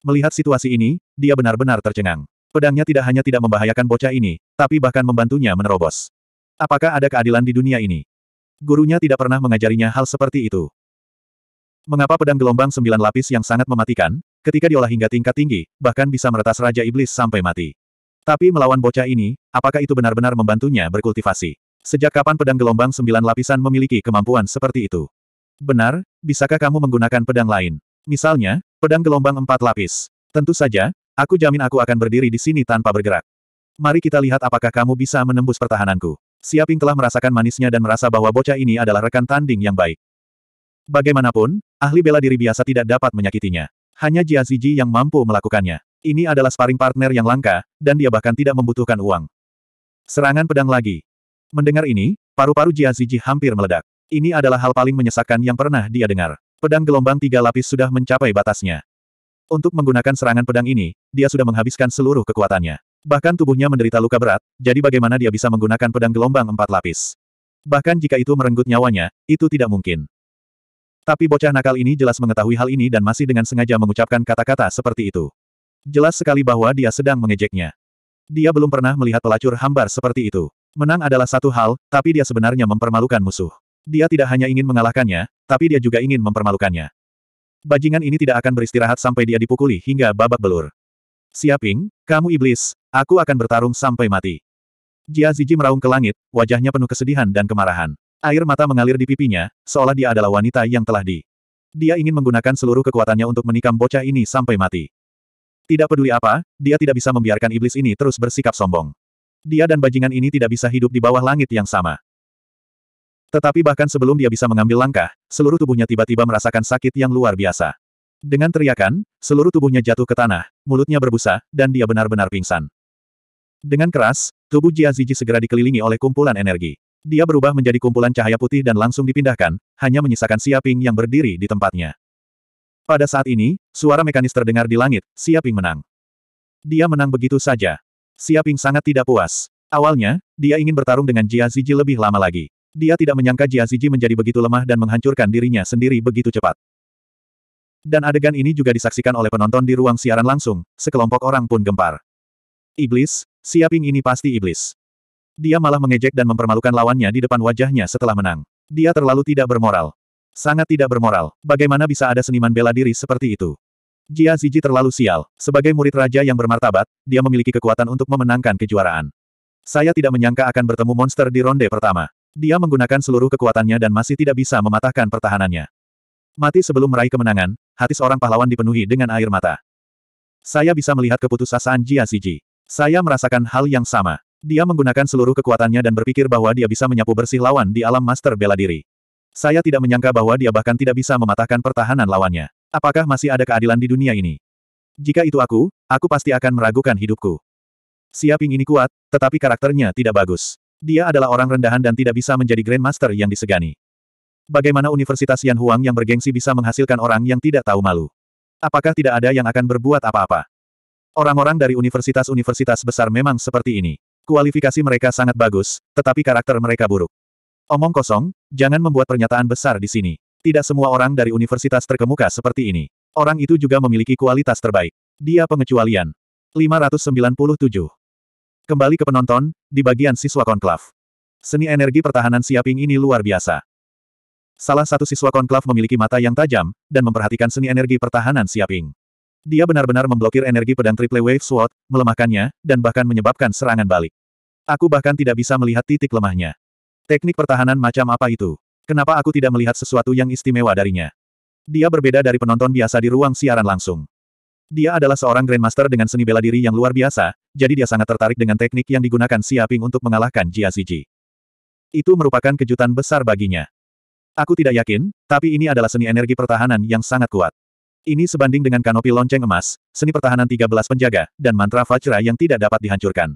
Melihat situasi ini, dia benar-benar tercengang. Pedangnya tidak hanya tidak membahayakan bocah ini, tapi bahkan membantunya menerobos. Apakah ada keadilan di dunia ini? Gurunya tidak pernah mengajarinya hal seperti itu. Mengapa pedang gelombang sembilan lapis yang sangat mematikan, ketika diolah hingga tingkat tinggi, bahkan bisa meretas Raja Iblis sampai mati? Tapi melawan bocah ini, apakah itu benar-benar membantunya berkultivasi? Sejak kapan pedang gelombang sembilan lapisan memiliki kemampuan seperti itu? Benar, bisakah kamu menggunakan pedang lain? Misalnya, pedang gelombang empat lapis. Tentu saja, aku jamin aku akan berdiri di sini tanpa bergerak. Mari kita lihat apakah kamu bisa menembus pertahananku. Siaping telah merasakan manisnya dan merasa bahwa bocah ini adalah rekan tanding yang baik. Bagaimanapun, ahli bela diri biasa tidak dapat menyakitinya. Hanya Jia Ziji yang mampu melakukannya. Ini adalah sparring partner yang langka, dan dia bahkan tidak membutuhkan uang. Serangan pedang lagi. Mendengar ini, paru-paru Jia Ziji hampir meledak. Ini adalah hal paling menyesakkan yang pernah dia dengar. Pedang gelombang tiga lapis sudah mencapai batasnya. Untuk menggunakan serangan pedang ini, dia sudah menghabiskan seluruh kekuatannya. Bahkan tubuhnya menderita luka berat, jadi bagaimana dia bisa menggunakan pedang gelombang empat lapis? Bahkan jika itu merenggut nyawanya, itu tidak mungkin. Tapi bocah nakal ini jelas mengetahui hal ini dan masih dengan sengaja mengucapkan kata-kata seperti itu. Jelas sekali bahwa dia sedang mengejeknya. Dia belum pernah melihat pelacur hambar seperti itu. Menang adalah satu hal, tapi dia sebenarnya mempermalukan musuh. Dia tidak hanya ingin mengalahkannya, tapi dia juga ingin mempermalukannya. Bajingan ini tidak akan beristirahat sampai dia dipukuli hingga babak belur. Siaping, kamu iblis, aku akan bertarung sampai mati. Jia Ziji meraung ke langit, wajahnya penuh kesedihan dan kemarahan. Air mata mengalir di pipinya, seolah dia adalah wanita yang telah di. Dia ingin menggunakan seluruh kekuatannya untuk menikam bocah ini sampai mati. Tidak peduli apa, dia tidak bisa membiarkan iblis ini terus bersikap sombong. Dia dan bajingan ini tidak bisa hidup di bawah langit yang sama. Tetapi bahkan sebelum dia bisa mengambil langkah, seluruh tubuhnya tiba-tiba merasakan sakit yang luar biasa. Dengan teriakan, seluruh tubuhnya jatuh ke tanah, mulutnya berbusa, dan dia benar-benar pingsan. Dengan keras, tubuh Jia Ziji segera dikelilingi oleh kumpulan energi. Dia berubah menjadi kumpulan cahaya putih dan langsung dipindahkan, hanya menyisakan Siaping yang berdiri di tempatnya. Pada saat ini, suara mekanis terdengar di langit, Siaping menang. Dia menang begitu saja. Siaping sangat tidak puas. Awalnya, dia ingin bertarung dengan Jia Ziji lebih lama lagi. Dia tidak menyangka Jia Ziji menjadi begitu lemah dan menghancurkan dirinya sendiri begitu cepat. Dan adegan ini juga disaksikan oleh penonton di ruang siaran langsung, sekelompok orang pun gempar. Iblis, siaping ini pasti iblis. Dia malah mengejek dan mempermalukan lawannya di depan wajahnya setelah menang. Dia terlalu tidak bermoral. Sangat tidak bermoral. Bagaimana bisa ada seniman bela diri seperti itu? Jia Ziji terlalu sial. Sebagai murid raja yang bermartabat, dia memiliki kekuatan untuk memenangkan kejuaraan. Saya tidak menyangka akan bertemu monster di ronde pertama. Dia menggunakan seluruh kekuatannya dan masih tidak bisa mematahkan pertahanannya. Mati sebelum meraih kemenangan, hati seorang pahlawan dipenuhi dengan air mata. Saya bisa melihat keputusasaan Jia Siji. Saya merasakan hal yang sama. Dia menggunakan seluruh kekuatannya dan berpikir bahwa dia bisa menyapu bersih lawan di alam master bela diri. Saya tidak menyangka bahwa dia bahkan tidak bisa mematahkan pertahanan lawannya. Apakah masih ada keadilan di dunia ini? Jika itu aku, aku pasti akan meragukan hidupku. Siaping ini kuat, tetapi karakternya tidak bagus. Dia adalah orang rendahan dan tidak bisa menjadi Grandmaster yang disegani. Bagaimana Universitas Yan Huang yang bergengsi bisa menghasilkan orang yang tidak tahu malu? Apakah tidak ada yang akan berbuat apa-apa? Orang-orang dari universitas-universitas besar memang seperti ini. Kualifikasi mereka sangat bagus, tetapi karakter mereka buruk. Omong kosong, jangan membuat pernyataan besar di sini. Tidak semua orang dari universitas terkemuka seperti ini. Orang itu juga memiliki kualitas terbaik. Dia pengecualian. 597. Kembali ke penonton, di bagian siswa konklav. Seni energi pertahanan Siaping ini luar biasa. Salah satu siswa konklav memiliki mata yang tajam, dan memperhatikan seni energi pertahanan Siaping. Dia benar-benar memblokir energi pedang triple wave sword, melemahkannya, dan bahkan menyebabkan serangan balik. Aku bahkan tidak bisa melihat titik lemahnya. Teknik pertahanan macam apa itu? Kenapa aku tidak melihat sesuatu yang istimewa darinya? Dia berbeda dari penonton biasa di ruang siaran langsung. Dia adalah seorang Grandmaster dengan seni bela diri yang luar biasa, jadi dia sangat tertarik dengan teknik yang digunakan Siaping untuk mengalahkan Jia Ziji. Itu merupakan kejutan besar baginya. Aku tidak yakin, tapi ini adalah seni energi pertahanan yang sangat kuat. Ini sebanding dengan kanopi lonceng emas, seni pertahanan 13 penjaga, dan mantra Vajra yang tidak dapat dihancurkan.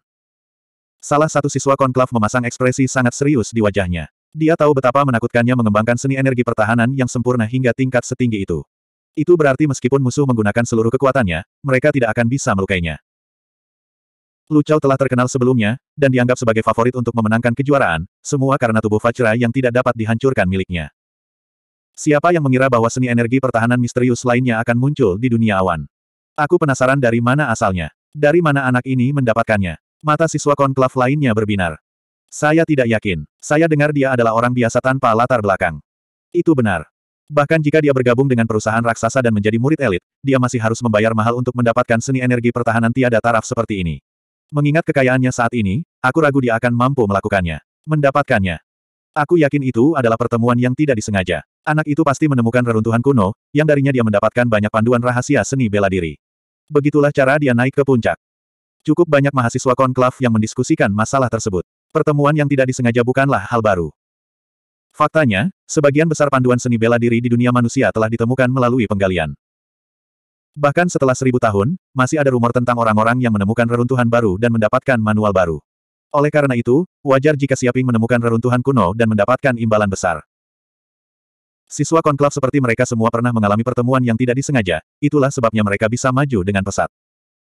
Salah satu siswa konklav memasang ekspresi sangat serius di wajahnya. Dia tahu betapa menakutkannya mengembangkan seni energi pertahanan yang sempurna hingga tingkat setinggi itu. Itu berarti meskipun musuh menggunakan seluruh kekuatannya, mereka tidak akan bisa melukainya. Lu Chao telah terkenal sebelumnya, dan dianggap sebagai favorit untuk memenangkan kejuaraan, semua karena tubuh Fajra yang tidak dapat dihancurkan miliknya. Siapa yang mengira bahwa seni energi pertahanan misterius lainnya akan muncul di dunia awan? Aku penasaran dari mana asalnya. Dari mana anak ini mendapatkannya? Mata siswa konklav lainnya berbinar. Saya tidak yakin. Saya dengar dia adalah orang biasa tanpa latar belakang. Itu benar. Bahkan jika dia bergabung dengan perusahaan raksasa dan menjadi murid elit, dia masih harus membayar mahal untuk mendapatkan seni energi pertahanan tiada taraf seperti ini. Mengingat kekayaannya saat ini, aku ragu dia akan mampu melakukannya. Mendapatkannya. Aku yakin itu adalah pertemuan yang tidak disengaja. Anak itu pasti menemukan reruntuhan kuno, yang darinya dia mendapatkan banyak panduan rahasia seni bela diri. Begitulah cara dia naik ke puncak. Cukup banyak mahasiswa konklav yang mendiskusikan masalah tersebut. Pertemuan yang tidak disengaja bukanlah hal baru. Faktanya, sebagian besar panduan seni bela diri di dunia manusia telah ditemukan melalui penggalian. Bahkan setelah seribu tahun, masih ada rumor tentang orang-orang yang menemukan reruntuhan baru dan mendapatkan manual baru. Oleh karena itu, wajar jika Siaping menemukan reruntuhan kuno dan mendapatkan imbalan besar. Siswa konklav seperti mereka semua pernah mengalami pertemuan yang tidak disengaja, itulah sebabnya mereka bisa maju dengan pesat.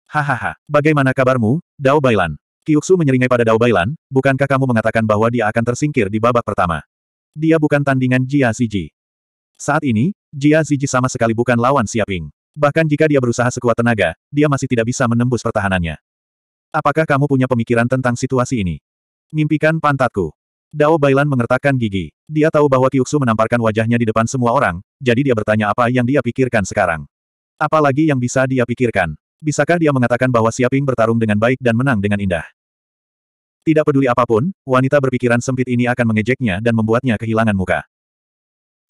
Hahaha, bagaimana kabarmu, Dao Bailan? Kyuksu menyeringai pada Dao Bailan, bukankah kamu mengatakan bahwa dia akan tersingkir di babak pertama? Dia bukan tandingan Jia Ziji. Saat ini, Jia Ziji sama sekali bukan lawan Siaping. Bahkan jika dia berusaha sekuat tenaga, dia masih tidak bisa menembus pertahanannya. Apakah kamu punya pemikiran tentang situasi ini? Mimpikan pantatku. Dao Bailan mengertakkan gigi. Dia tahu bahwa Kyuksu menamparkan wajahnya di depan semua orang, jadi dia bertanya apa yang dia pikirkan sekarang. Apalagi yang bisa dia pikirkan. Bisakah dia mengatakan bahwa Siaping bertarung dengan baik dan menang dengan indah? Tidak peduli apapun, wanita berpikiran sempit ini akan mengejeknya dan membuatnya kehilangan muka.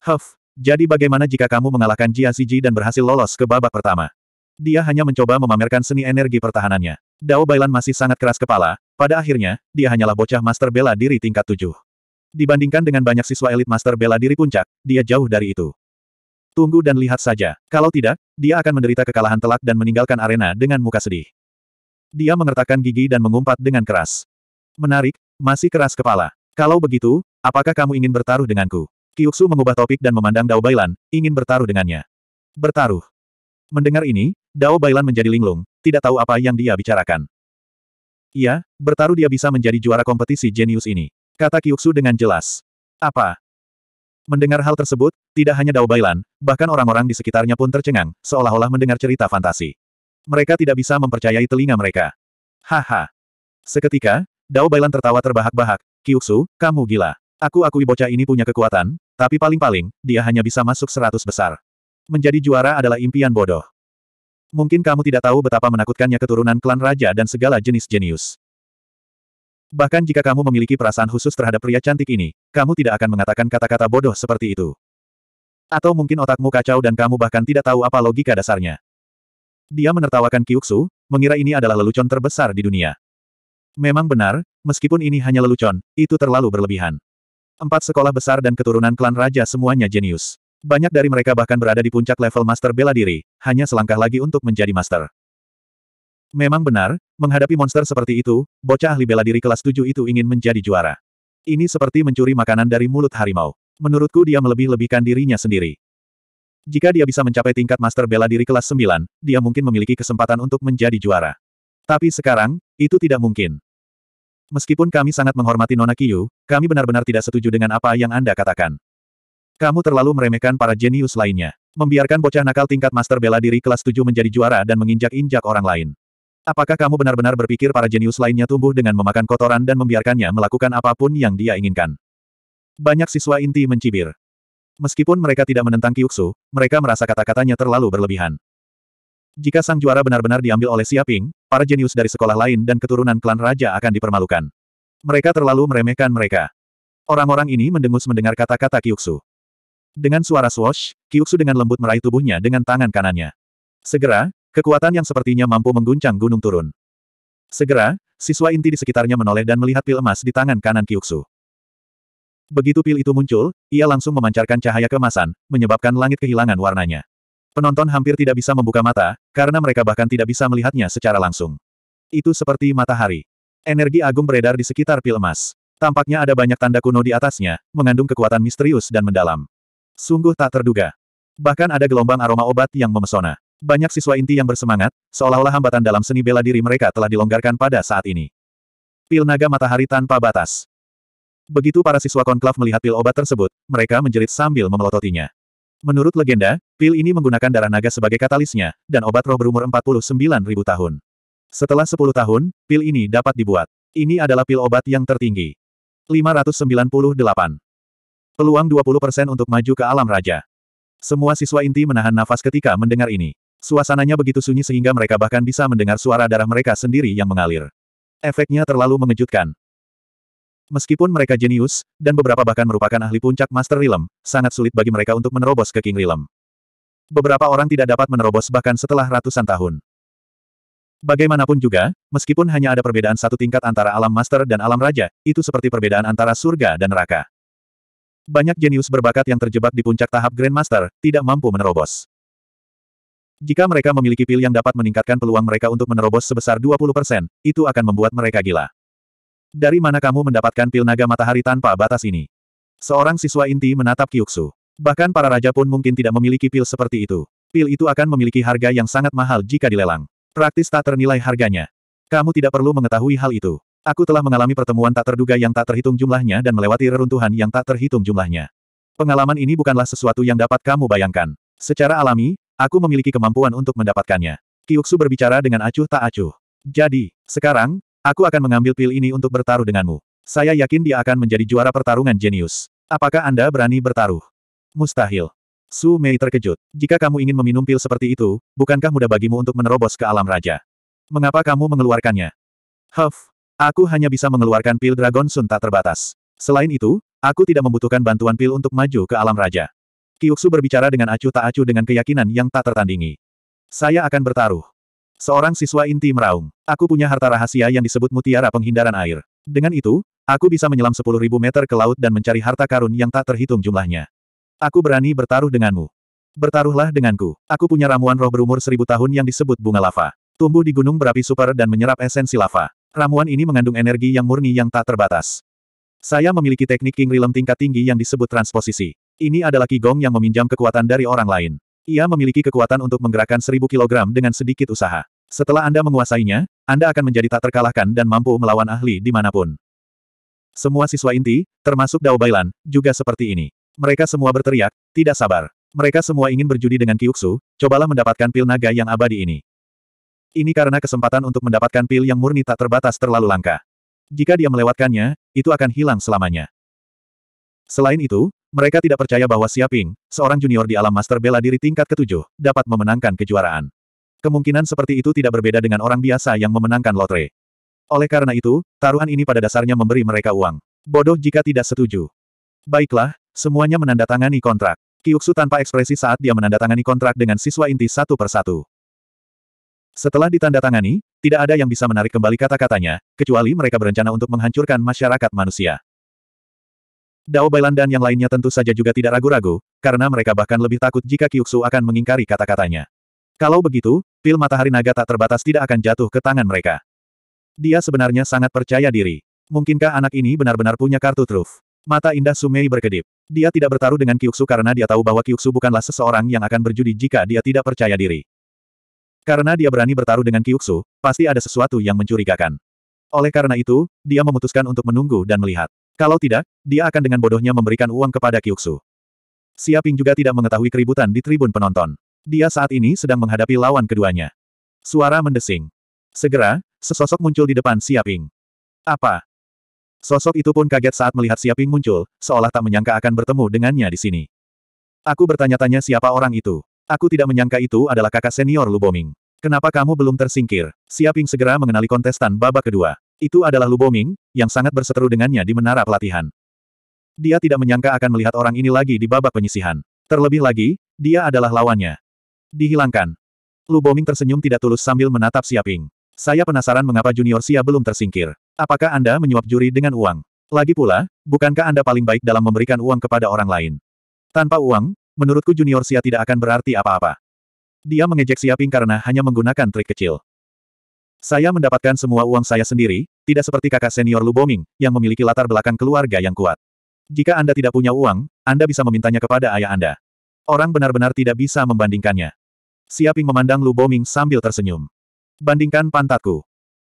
Huff, jadi bagaimana jika kamu mengalahkan Jia Ziji dan berhasil lolos ke babak pertama? Dia hanya mencoba memamerkan seni energi pertahanannya. Dao Bailan masih sangat keras kepala, pada akhirnya, dia hanyalah bocah master bela diri tingkat tujuh. Dibandingkan dengan banyak siswa elit master bela diri puncak, dia jauh dari itu. Tunggu dan lihat saja, kalau tidak, dia akan menderita kekalahan telak dan meninggalkan arena dengan muka sedih. Dia mengertakkan gigi dan mengumpat dengan keras. Menarik, masih keras kepala. Kalau begitu, apakah kamu ingin bertaruh denganku? Kyuksu mengubah topik dan memandang Dao Bailan, ingin bertaruh dengannya. Bertaruh. Mendengar ini, Dao Bailan menjadi linglung, tidak tahu apa yang dia bicarakan. Iya, bertaruh dia bisa menjadi juara kompetisi jenius ini. Kata Kyuksu dengan jelas. Apa? Mendengar hal tersebut, tidak hanya Dao Bailan, bahkan orang-orang di sekitarnya pun tercengang, seolah-olah mendengar cerita fantasi. Mereka tidak bisa mempercayai telinga mereka. Haha. Seketika, Dao Bailan tertawa terbahak-bahak, Kiuksu, kamu gila. Aku akui bocah ini punya kekuatan, tapi paling-paling, dia hanya bisa masuk seratus besar. Menjadi juara adalah impian bodoh. Mungkin kamu tidak tahu betapa menakutkannya keturunan klan raja dan segala jenis jenius. Bahkan jika kamu memiliki perasaan khusus terhadap pria cantik ini, kamu tidak akan mengatakan kata-kata bodoh seperti itu. Atau mungkin otakmu kacau dan kamu bahkan tidak tahu apa logika dasarnya. Dia menertawakan Kiuksu, mengira ini adalah lelucon terbesar di dunia. Memang benar, meskipun ini hanya lelucon, itu terlalu berlebihan. Empat sekolah besar dan keturunan klan raja semuanya jenius. Banyak dari mereka bahkan berada di puncak level master bela diri, hanya selangkah lagi untuk menjadi master. Memang benar, menghadapi monster seperti itu, bocah ahli bela diri kelas 7 itu ingin menjadi juara. Ini seperti mencuri makanan dari mulut harimau. Menurutku dia melebih-lebihkan dirinya sendiri. Jika dia bisa mencapai tingkat master bela diri kelas 9, dia mungkin memiliki kesempatan untuk menjadi juara. Tapi sekarang, itu tidak mungkin. Meskipun kami sangat menghormati Nona Kiyu, kami benar-benar tidak setuju dengan apa yang Anda katakan. Kamu terlalu meremehkan para jenius lainnya. Membiarkan bocah nakal tingkat master bela diri kelas 7 menjadi juara dan menginjak-injak orang lain. Apakah kamu benar-benar berpikir para jenius lainnya tumbuh dengan memakan kotoran dan membiarkannya melakukan apapun yang dia inginkan? Banyak siswa inti mencibir. Meskipun mereka tidak menentang Kyuksu, mereka merasa kata-katanya terlalu berlebihan. Jika sang juara benar-benar diambil oleh Siaping, para jenius dari sekolah lain dan keturunan klan raja akan dipermalukan. Mereka terlalu meremehkan mereka. Orang-orang ini mendengus mendengar kata-kata Kyuksu. Dengan suara swash, Kyuksu dengan lembut meraih tubuhnya dengan tangan kanannya. Segera, kekuatan yang sepertinya mampu mengguncang gunung turun. Segera, siswa inti di sekitarnya menoleh dan melihat pil emas di tangan kanan Kyuksu. Begitu pil itu muncul, ia langsung memancarkan cahaya kemasan, menyebabkan langit kehilangan warnanya. Penonton hampir tidak bisa membuka mata, karena mereka bahkan tidak bisa melihatnya secara langsung. Itu seperti matahari. Energi agung beredar di sekitar pil emas. Tampaknya ada banyak tanda kuno di atasnya, mengandung kekuatan misterius dan mendalam. Sungguh tak terduga. Bahkan ada gelombang aroma obat yang memesona. Banyak siswa inti yang bersemangat, seolah-olah hambatan dalam seni bela diri mereka telah dilonggarkan pada saat ini. Pil naga matahari tanpa batas. Begitu para siswa konklav melihat pil obat tersebut, mereka menjerit sambil memelototinya. Menurut legenda, pil ini menggunakan darah naga sebagai katalisnya, dan obat roh berumur 49.000 tahun. Setelah 10 tahun, pil ini dapat dibuat. Ini adalah pil obat yang tertinggi. 598. Peluang 20% untuk maju ke alam raja. Semua siswa inti menahan nafas ketika mendengar ini. Suasananya begitu sunyi sehingga mereka bahkan bisa mendengar suara darah mereka sendiri yang mengalir. Efeknya terlalu mengejutkan. Meskipun mereka jenius, dan beberapa bahkan merupakan ahli puncak Master rilem, sangat sulit bagi mereka untuk menerobos ke King rilem. Beberapa orang tidak dapat menerobos bahkan setelah ratusan tahun. Bagaimanapun juga, meskipun hanya ada perbedaan satu tingkat antara alam Master dan alam Raja, itu seperti perbedaan antara surga dan neraka. Banyak jenius berbakat yang terjebak di puncak tahap grand master tidak mampu menerobos. Jika mereka memiliki pil yang dapat meningkatkan peluang mereka untuk menerobos sebesar 20%, itu akan membuat mereka gila. Dari mana kamu mendapatkan pil naga matahari tanpa batas ini? Seorang siswa inti menatap Kyuksu. Bahkan para raja pun mungkin tidak memiliki pil seperti itu. Pil itu akan memiliki harga yang sangat mahal jika dilelang. Praktis tak ternilai harganya. Kamu tidak perlu mengetahui hal itu. Aku telah mengalami pertemuan tak terduga yang tak terhitung jumlahnya dan melewati reruntuhan yang tak terhitung jumlahnya. Pengalaman ini bukanlah sesuatu yang dapat kamu bayangkan. Secara alami, aku memiliki kemampuan untuk mendapatkannya. Kyuksu berbicara dengan acuh tak acuh. Jadi, sekarang, Aku akan mengambil pil ini untuk bertaruh denganmu. Saya yakin dia akan menjadi juara pertarungan jenius. Apakah Anda berani bertaruh? Mustahil. Su Mei terkejut. Jika kamu ingin meminum pil seperti itu, bukankah mudah bagimu untuk menerobos ke alam raja? Mengapa kamu mengeluarkannya? Huff, aku hanya bisa mengeluarkan pil Dragon Sun tak terbatas. Selain itu, aku tidak membutuhkan bantuan pil untuk maju ke alam raja. Kyuksu berbicara dengan acuh tak acuh dengan keyakinan yang tak tertandingi. Saya akan bertaruh. Seorang siswa inti meraung. Aku punya harta rahasia yang disebut mutiara penghindaran air. Dengan itu, aku bisa menyelam 10.000 meter ke laut dan mencari harta karun yang tak terhitung jumlahnya. Aku berani bertaruh denganmu. Bertaruhlah denganku. Aku punya ramuan roh berumur seribu tahun yang disebut bunga lava. Tumbuh di gunung berapi super dan menyerap esensi lava. Ramuan ini mengandung energi yang murni yang tak terbatas. Saya memiliki teknik King Realm tingkat tinggi yang disebut transposisi. Ini adalah kigong yang meminjam kekuatan dari orang lain. Ia memiliki kekuatan untuk menggerakkan seribu kilogram dengan sedikit usaha. Setelah Anda menguasainya, Anda akan menjadi tak terkalahkan dan mampu melawan ahli dimanapun. Semua siswa inti, termasuk Dao Bailan, juga seperti ini. Mereka semua berteriak, tidak sabar. Mereka semua ingin berjudi dengan Kyuksu, cobalah mendapatkan pil naga yang abadi ini. Ini karena kesempatan untuk mendapatkan pil yang murni tak terbatas terlalu langka. Jika dia melewatkannya, itu akan hilang selamanya. Selain itu, mereka tidak percaya bahwa Siaping, seorang junior di alam master bela diri tingkat ketujuh, dapat memenangkan kejuaraan. Kemungkinan seperti itu tidak berbeda dengan orang biasa yang memenangkan lotre. Oleh karena itu, taruhan ini pada dasarnya memberi mereka uang. Bodoh jika tidak setuju. Baiklah, semuanya menandatangani kontrak. Kyuksu tanpa ekspresi saat dia menandatangani kontrak dengan siswa inti satu persatu. Setelah ditandatangani, tidak ada yang bisa menarik kembali kata-katanya, kecuali mereka berencana untuk menghancurkan masyarakat manusia. Dao Bailan dan yang lainnya tentu saja juga tidak ragu-ragu, karena mereka bahkan lebih takut jika Kyuksu akan mengingkari kata-katanya. Kalau begitu, pil matahari naga tak terbatas tidak akan jatuh ke tangan mereka. Dia sebenarnya sangat percaya diri. Mungkinkah anak ini benar-benar punya kartu truf? Mata indah Sumei berkedip. Dia tidak bertaruh dengan Kyuksu karena dia tahu bahwa Kyuksu bukanlah seseorang yang akan berjudi jika dia tidak percaya diri. Karena dia berani bertaruh dengan Kyuksu, pasti ada sesuatu yang mencurigakan. Oleh karena itu, dia memutuskan untuk menunggu dan melihat. Kalau tidak, dia akan dengan bodohnya memberikan uang kepada Kyuksu. Siaping juga tidak mengetahui keributan di tribun penonton. Dia saat ini sedang menghadapi lawan keduanya. Suara mendesing. Segera, sesosok muncul di depan Siaping. Apa? Sosok itu pun kaget saat melihat Siaping muncul, seolah tak menyangka akan bertemu dengannya di sini. Aku bertanya-tanya siapa orang itu. Aku tidak menyangka itu adalah kakak senior Luboming. Kenapa kamu belum tersingkir? Siaping segera mengenali kontestan babak kedua. Itu adalah Luboming, yang sangat berseteru dengannya di menara pelatihan. Dia tidak menyangka akan melihat orang ini lagi di babak penyisihan. Terlebih lagi, dia adalah lawannya. Dihilangkan. Lu Boming tersenyum tidak tulus sambil menatap Siaping. Saya penasaran mengapa Junior Xia belum tersingkir. Apakah Anda menyuap juri dengan uang? Lagi pula, bukankah Anda paling baik dalam memberikan uang kepada orang lain? Tanpa uang, menurutku Junior Xia tidak akan berarti apa-apa. Dia mengejek Siaping karena hanya menggunakan trik kecil. Saya mendapatkan semua uang saya sendiri, tidak seperti kakak senior lu Luboming, yang memiliki latar belakang keluarga yang kuat. Jika Anda tidak punya uang, Anda bisa memintanya kepada ayah Anda. Orang benar-benar tidak bisa membandingkannya. Siaping memandang Lu Boming sambil tersenyum. Bandingkan pantatku.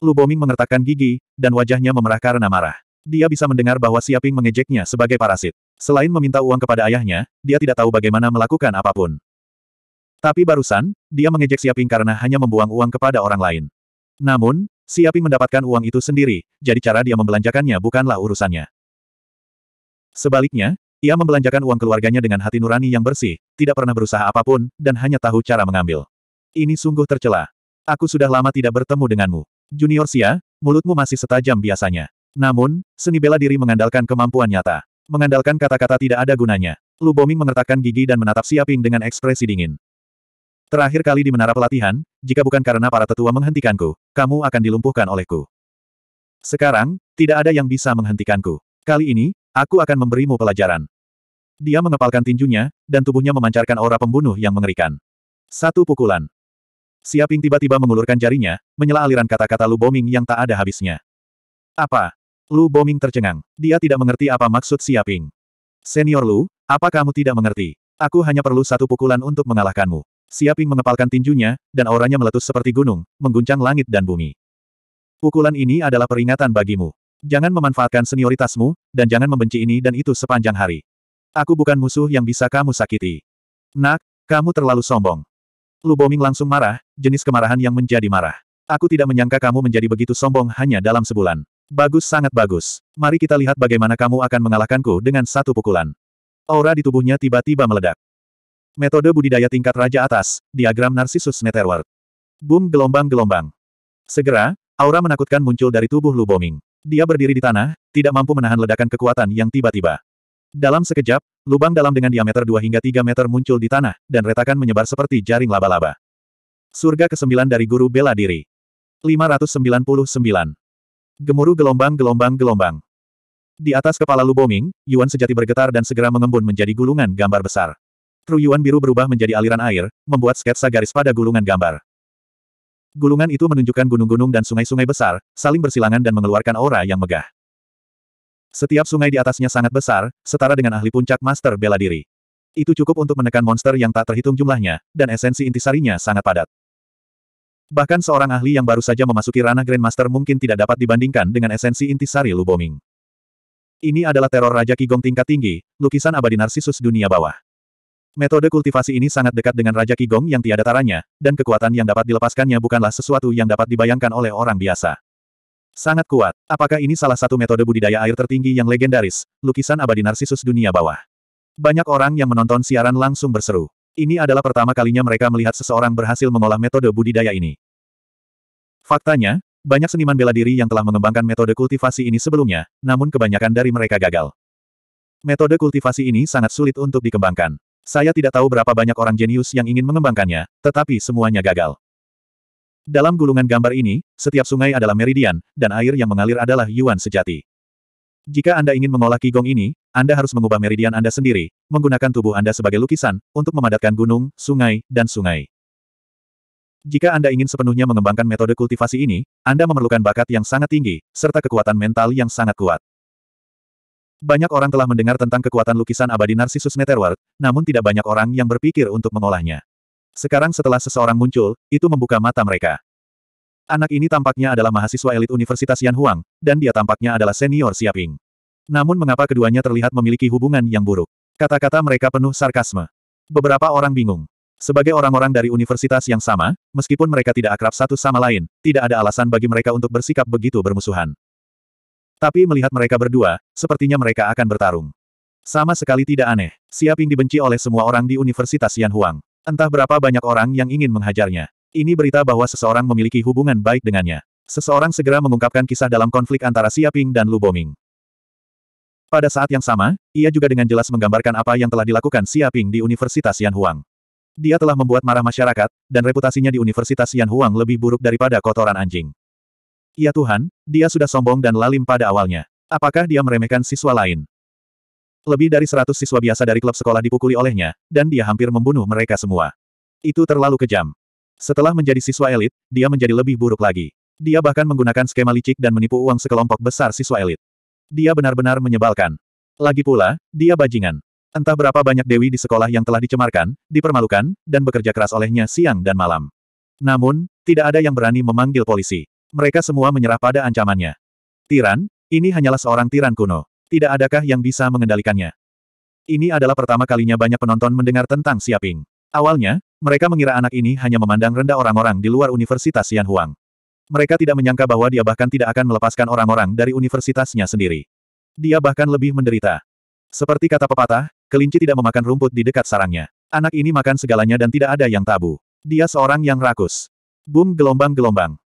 Lu Boming mengertakkan gigi, dan wajahnya memerah karena marah. Dia bisa mendengar bahwa Siaping mengejeknya sebagai parasit. Selain meminta uang kepada ayahnya, dia tidak tahu bagaimana melakukan apapun. Tapi barusan, dia mengejek Siaping karena hanya membuang uang kepada orang lain. Namun, Siaping mendapatkan uang itu sendiri, jadi cara dia membelanjakannya bukanlah urusannya. Sebaliknya, ia membelanjakan uang keluarganya dengan hati nurani yang bersih, tidak pernah berusaha apapun, dan hanya tahu cara mengambil. Ini sungguh tercela. Aku sudah lama tidak bertemu denganmu. Junior Sia, mulutmu masih setajam biasanya. Namun, seni bela diri mengandalkan kemampuan nyata. Mengandalkan kata-kata tidak ada gunanya. Lu Boming mengertakkan gigi dan menatap Xia Ping dengan ekspresi dingin. Terakhir kali di menara pelatihan, jika bukan karena para tetua menghentikanku, kamu akan dilumpuhkan olehku. Sekarang, tidak ada yang bisa menghentikanku. Kali ini, Aku akan memberimu pelajaran. Dia mengepalkan tinjunya, dan tubuhnya memancarkan aura pembunuh yang mengerikan. Satu pukulan. Siaping tiba-tiba mengulurkan jarinya, menyela aliran kata-kata Lu Boming yang tak ada habisnya. Apa? Lu Boming tercengang. Dia tidak mengerti apa maksud Siaping. Senior Lu, apa kamu tidak mengerti? Aku hanya perlu satu pukulan untuk mengalahkanmu. Siaping mengepalkan tinjunya, dan auranya meletus seperti gunung, mengguncang langit dan bumi. Pukulan ini adalah peringatan bagimu. Jangan memanfaatkan senioritasmu, dan jangan membenci ini dan itu sepanjang hari. Aku bukan musuh yang bisa kamu sakiti. Nak, kamu terlalu sombong. Lu Boming langsung marah, jenis kemarahan yang menjadi marah. Aku tidak menyangka kamu menjadi begitu sombong hanya dalam sebulan. Bagus sangat bagus. Mari kita lihat bagaimana kamu akan mengalahkanku dengan satu pukulan. Aura di tubuhnya tiba-tiba meledak. Metode budidaya tingkat raja atas, diagram Narcissus Network. Boom gelombang-gelombang. Segera, aura menakutkan muncul dari tubuh Lu Boming. Dia berdiri di tanah, tidak mampu menahan ledakan kekuatan yang tiba-tiba. Dalam sekejap, lubang dalam dengan diameter 2 hingga 3 meter muncul di tanah, dan retakan menyebar seperti jaring laba-laba. Surga ke-9 dari Guru Bela Diri. 599. Gemuruh gelombang-gelombang gelombang. Di atas kepala Luboming, Yuan sejati bergetar dan segera mengembun menjadi gulungan gambar besar. Ruyuan biru berubah menjadi aliran air, membuat sketsa garis pada gulungan gambar. Gulungan itu menunjukkan gunung-gunung dan sungai-sungai besar, saling bersilangan dan mengeluarkan aura yang megah. Setiap sungai di atasnya sangat besar, setara dengan ahli puncak master bela diri. Itu cukup untuk menekan monster yang tak terhitung jumlahnya, dan esensi intisarinya sangat padat. Bahkan seorang ahli yang baru saja memasuki ranah Grandmaster mungkin tidak dapat dibandingkan dengan esensi intisari Luboming. Ini adalah teror Raja Kigong tingkat tinggi, lukisan abadi Narsisus dunia bawah. Metode kultivasi ini sangat dekat dengan Raja Kigong yang tiada taranya, dan kekuatan yang dapat dilepaskannya bukanlah sesuatu yang dapat dibayangkan oleh orang biasa. Sangat kuat. Apakah ini salah satu metode budidaya air tertinggi yang legendaris, lukisan abadi Narsisus dunia bawah? Banyak orang yang menonton siaran langsung berseru. Ini adalah pertama kalinya mereka melihat seseorang berhasil mengolah metode budidaya ini. Faktanya, banyak seniman bela diri yang telah mengembangkan metode kultivasi ini sebelumnya, namun kebanyakan dari mereka gagal. Metode kultivasi ini sangat sulit untuk dikembangkan. Saya tidak tahu berapa banyak orang jenius yang ingin mengembangkannya, tetapi semuanya gagal. Dalam gulungan gambar ini, setiap sungai adalah meridian, dan air yang mengalir adalah yuan sejati. Jika Anda ingin mengolah Qigong ini, Anda harus mengubah meridian Anda sendiri, menggunakan tubuh Anda sebagai lukisan, untuk memadatkan gunung, sungai, dan sungai. Jika Anda ingin sepenuhnya mengembangkan metode kultivasi ini, Anda memerlukan bakat yang sangat tinggi, serta kekuatan mental yang sangat kuat. Banyak orang telah mendengar tentang kekuatan lukisan abadi Narcissus Netherworld, namun tidak banyak orang yang berpikir untuk mengolahnya. Sekarang setelah seseorang muncul, itu membuka mata mereka. Anak ini tampaknya adalah mahasiswa elit Universitas Yanhuang, dan dia tampaknya adalah senior Siaping. Namun mengapa keduanya terlihat memiliki hubungan yang buruk? Kata-kata mereka penuh sarkasme. Beberapa orang bingung. Sebagai orang-orang dari universitas yang sama, meskipun mereka tidak akrab satu sama lain, tidak ada alasan bagi mereka untuk bersikap begitu bermusuhan. Tapi melihat mereka berdua, sepertinya mereka akan bertarung. Sama sekali tidak aneh, Siaping dibenci oleh semua orang di Universitas Yanhuang. Entah berapa banyak orang yang ingin menghajarnya. Ini berita bahwa seseorang memiliki hubungan baik dengannya. Seseorang segera mengungkapkan kisah dalam konflik antara Siaping dan Lu Boming. Pada saat yang sama, ia juga dengan jelas menggambarkan apa yang telah dilakukan Siaping di Universitas Yanhuang. Dia telah membuat marah masyarakat, dan reputasinya di Universitas Yanhuang lebih buruk daripada kotoran anjing. Ya Tuhan, dia sudah sombong dan lalim pada awalnya. Apakah dia meremehkan siswa lain? Lebih dari seratus siswa biasa dari klub sekolah dipukuli olehnya, dan dia hampir membunuh mereka semua. Itu terlalu kejam. Setelah menjadi siswa elit, dia menjadi lebih buruk lagi. Dia bahkan menggunakan skema licik dan menipu uang sekelompok besar siswa elit. Dia benar-benar menyebalkan. Lagi pula, dia bajingan. Entah berapa banyak dewi di sekolah yang telah dicemarkan, dipermalukan, dan bekerja keras olehnya siang dan malam. Namun, tidak ada yang berani memanggil polisi. Mereka semua menyerah pada ancamannya. Tiran, ini hanyalah seorang tiran kuno. Tidak adakah yang bisa mengendalikannya? Ini adalah pertama kalinya banyak penonton mendengar tentang Siaping. Awalnya, mereka mengira anak ini hanya memandang rendah orang-orang di luar Universitas Huang. Mereka tidak menyangka bahwa dia bahkan tidak akan melepaskan orang-orang dari universitasnya sendiri. Dia bahkan lebih menderita. Seperti kata pepatah, kelinci tidak memakan rumput di dekat sarangnya. Anak ini makan segalanya dan tidak ada yang tabu. Dia seorang yang rakus. Boom gelombang-gelombang.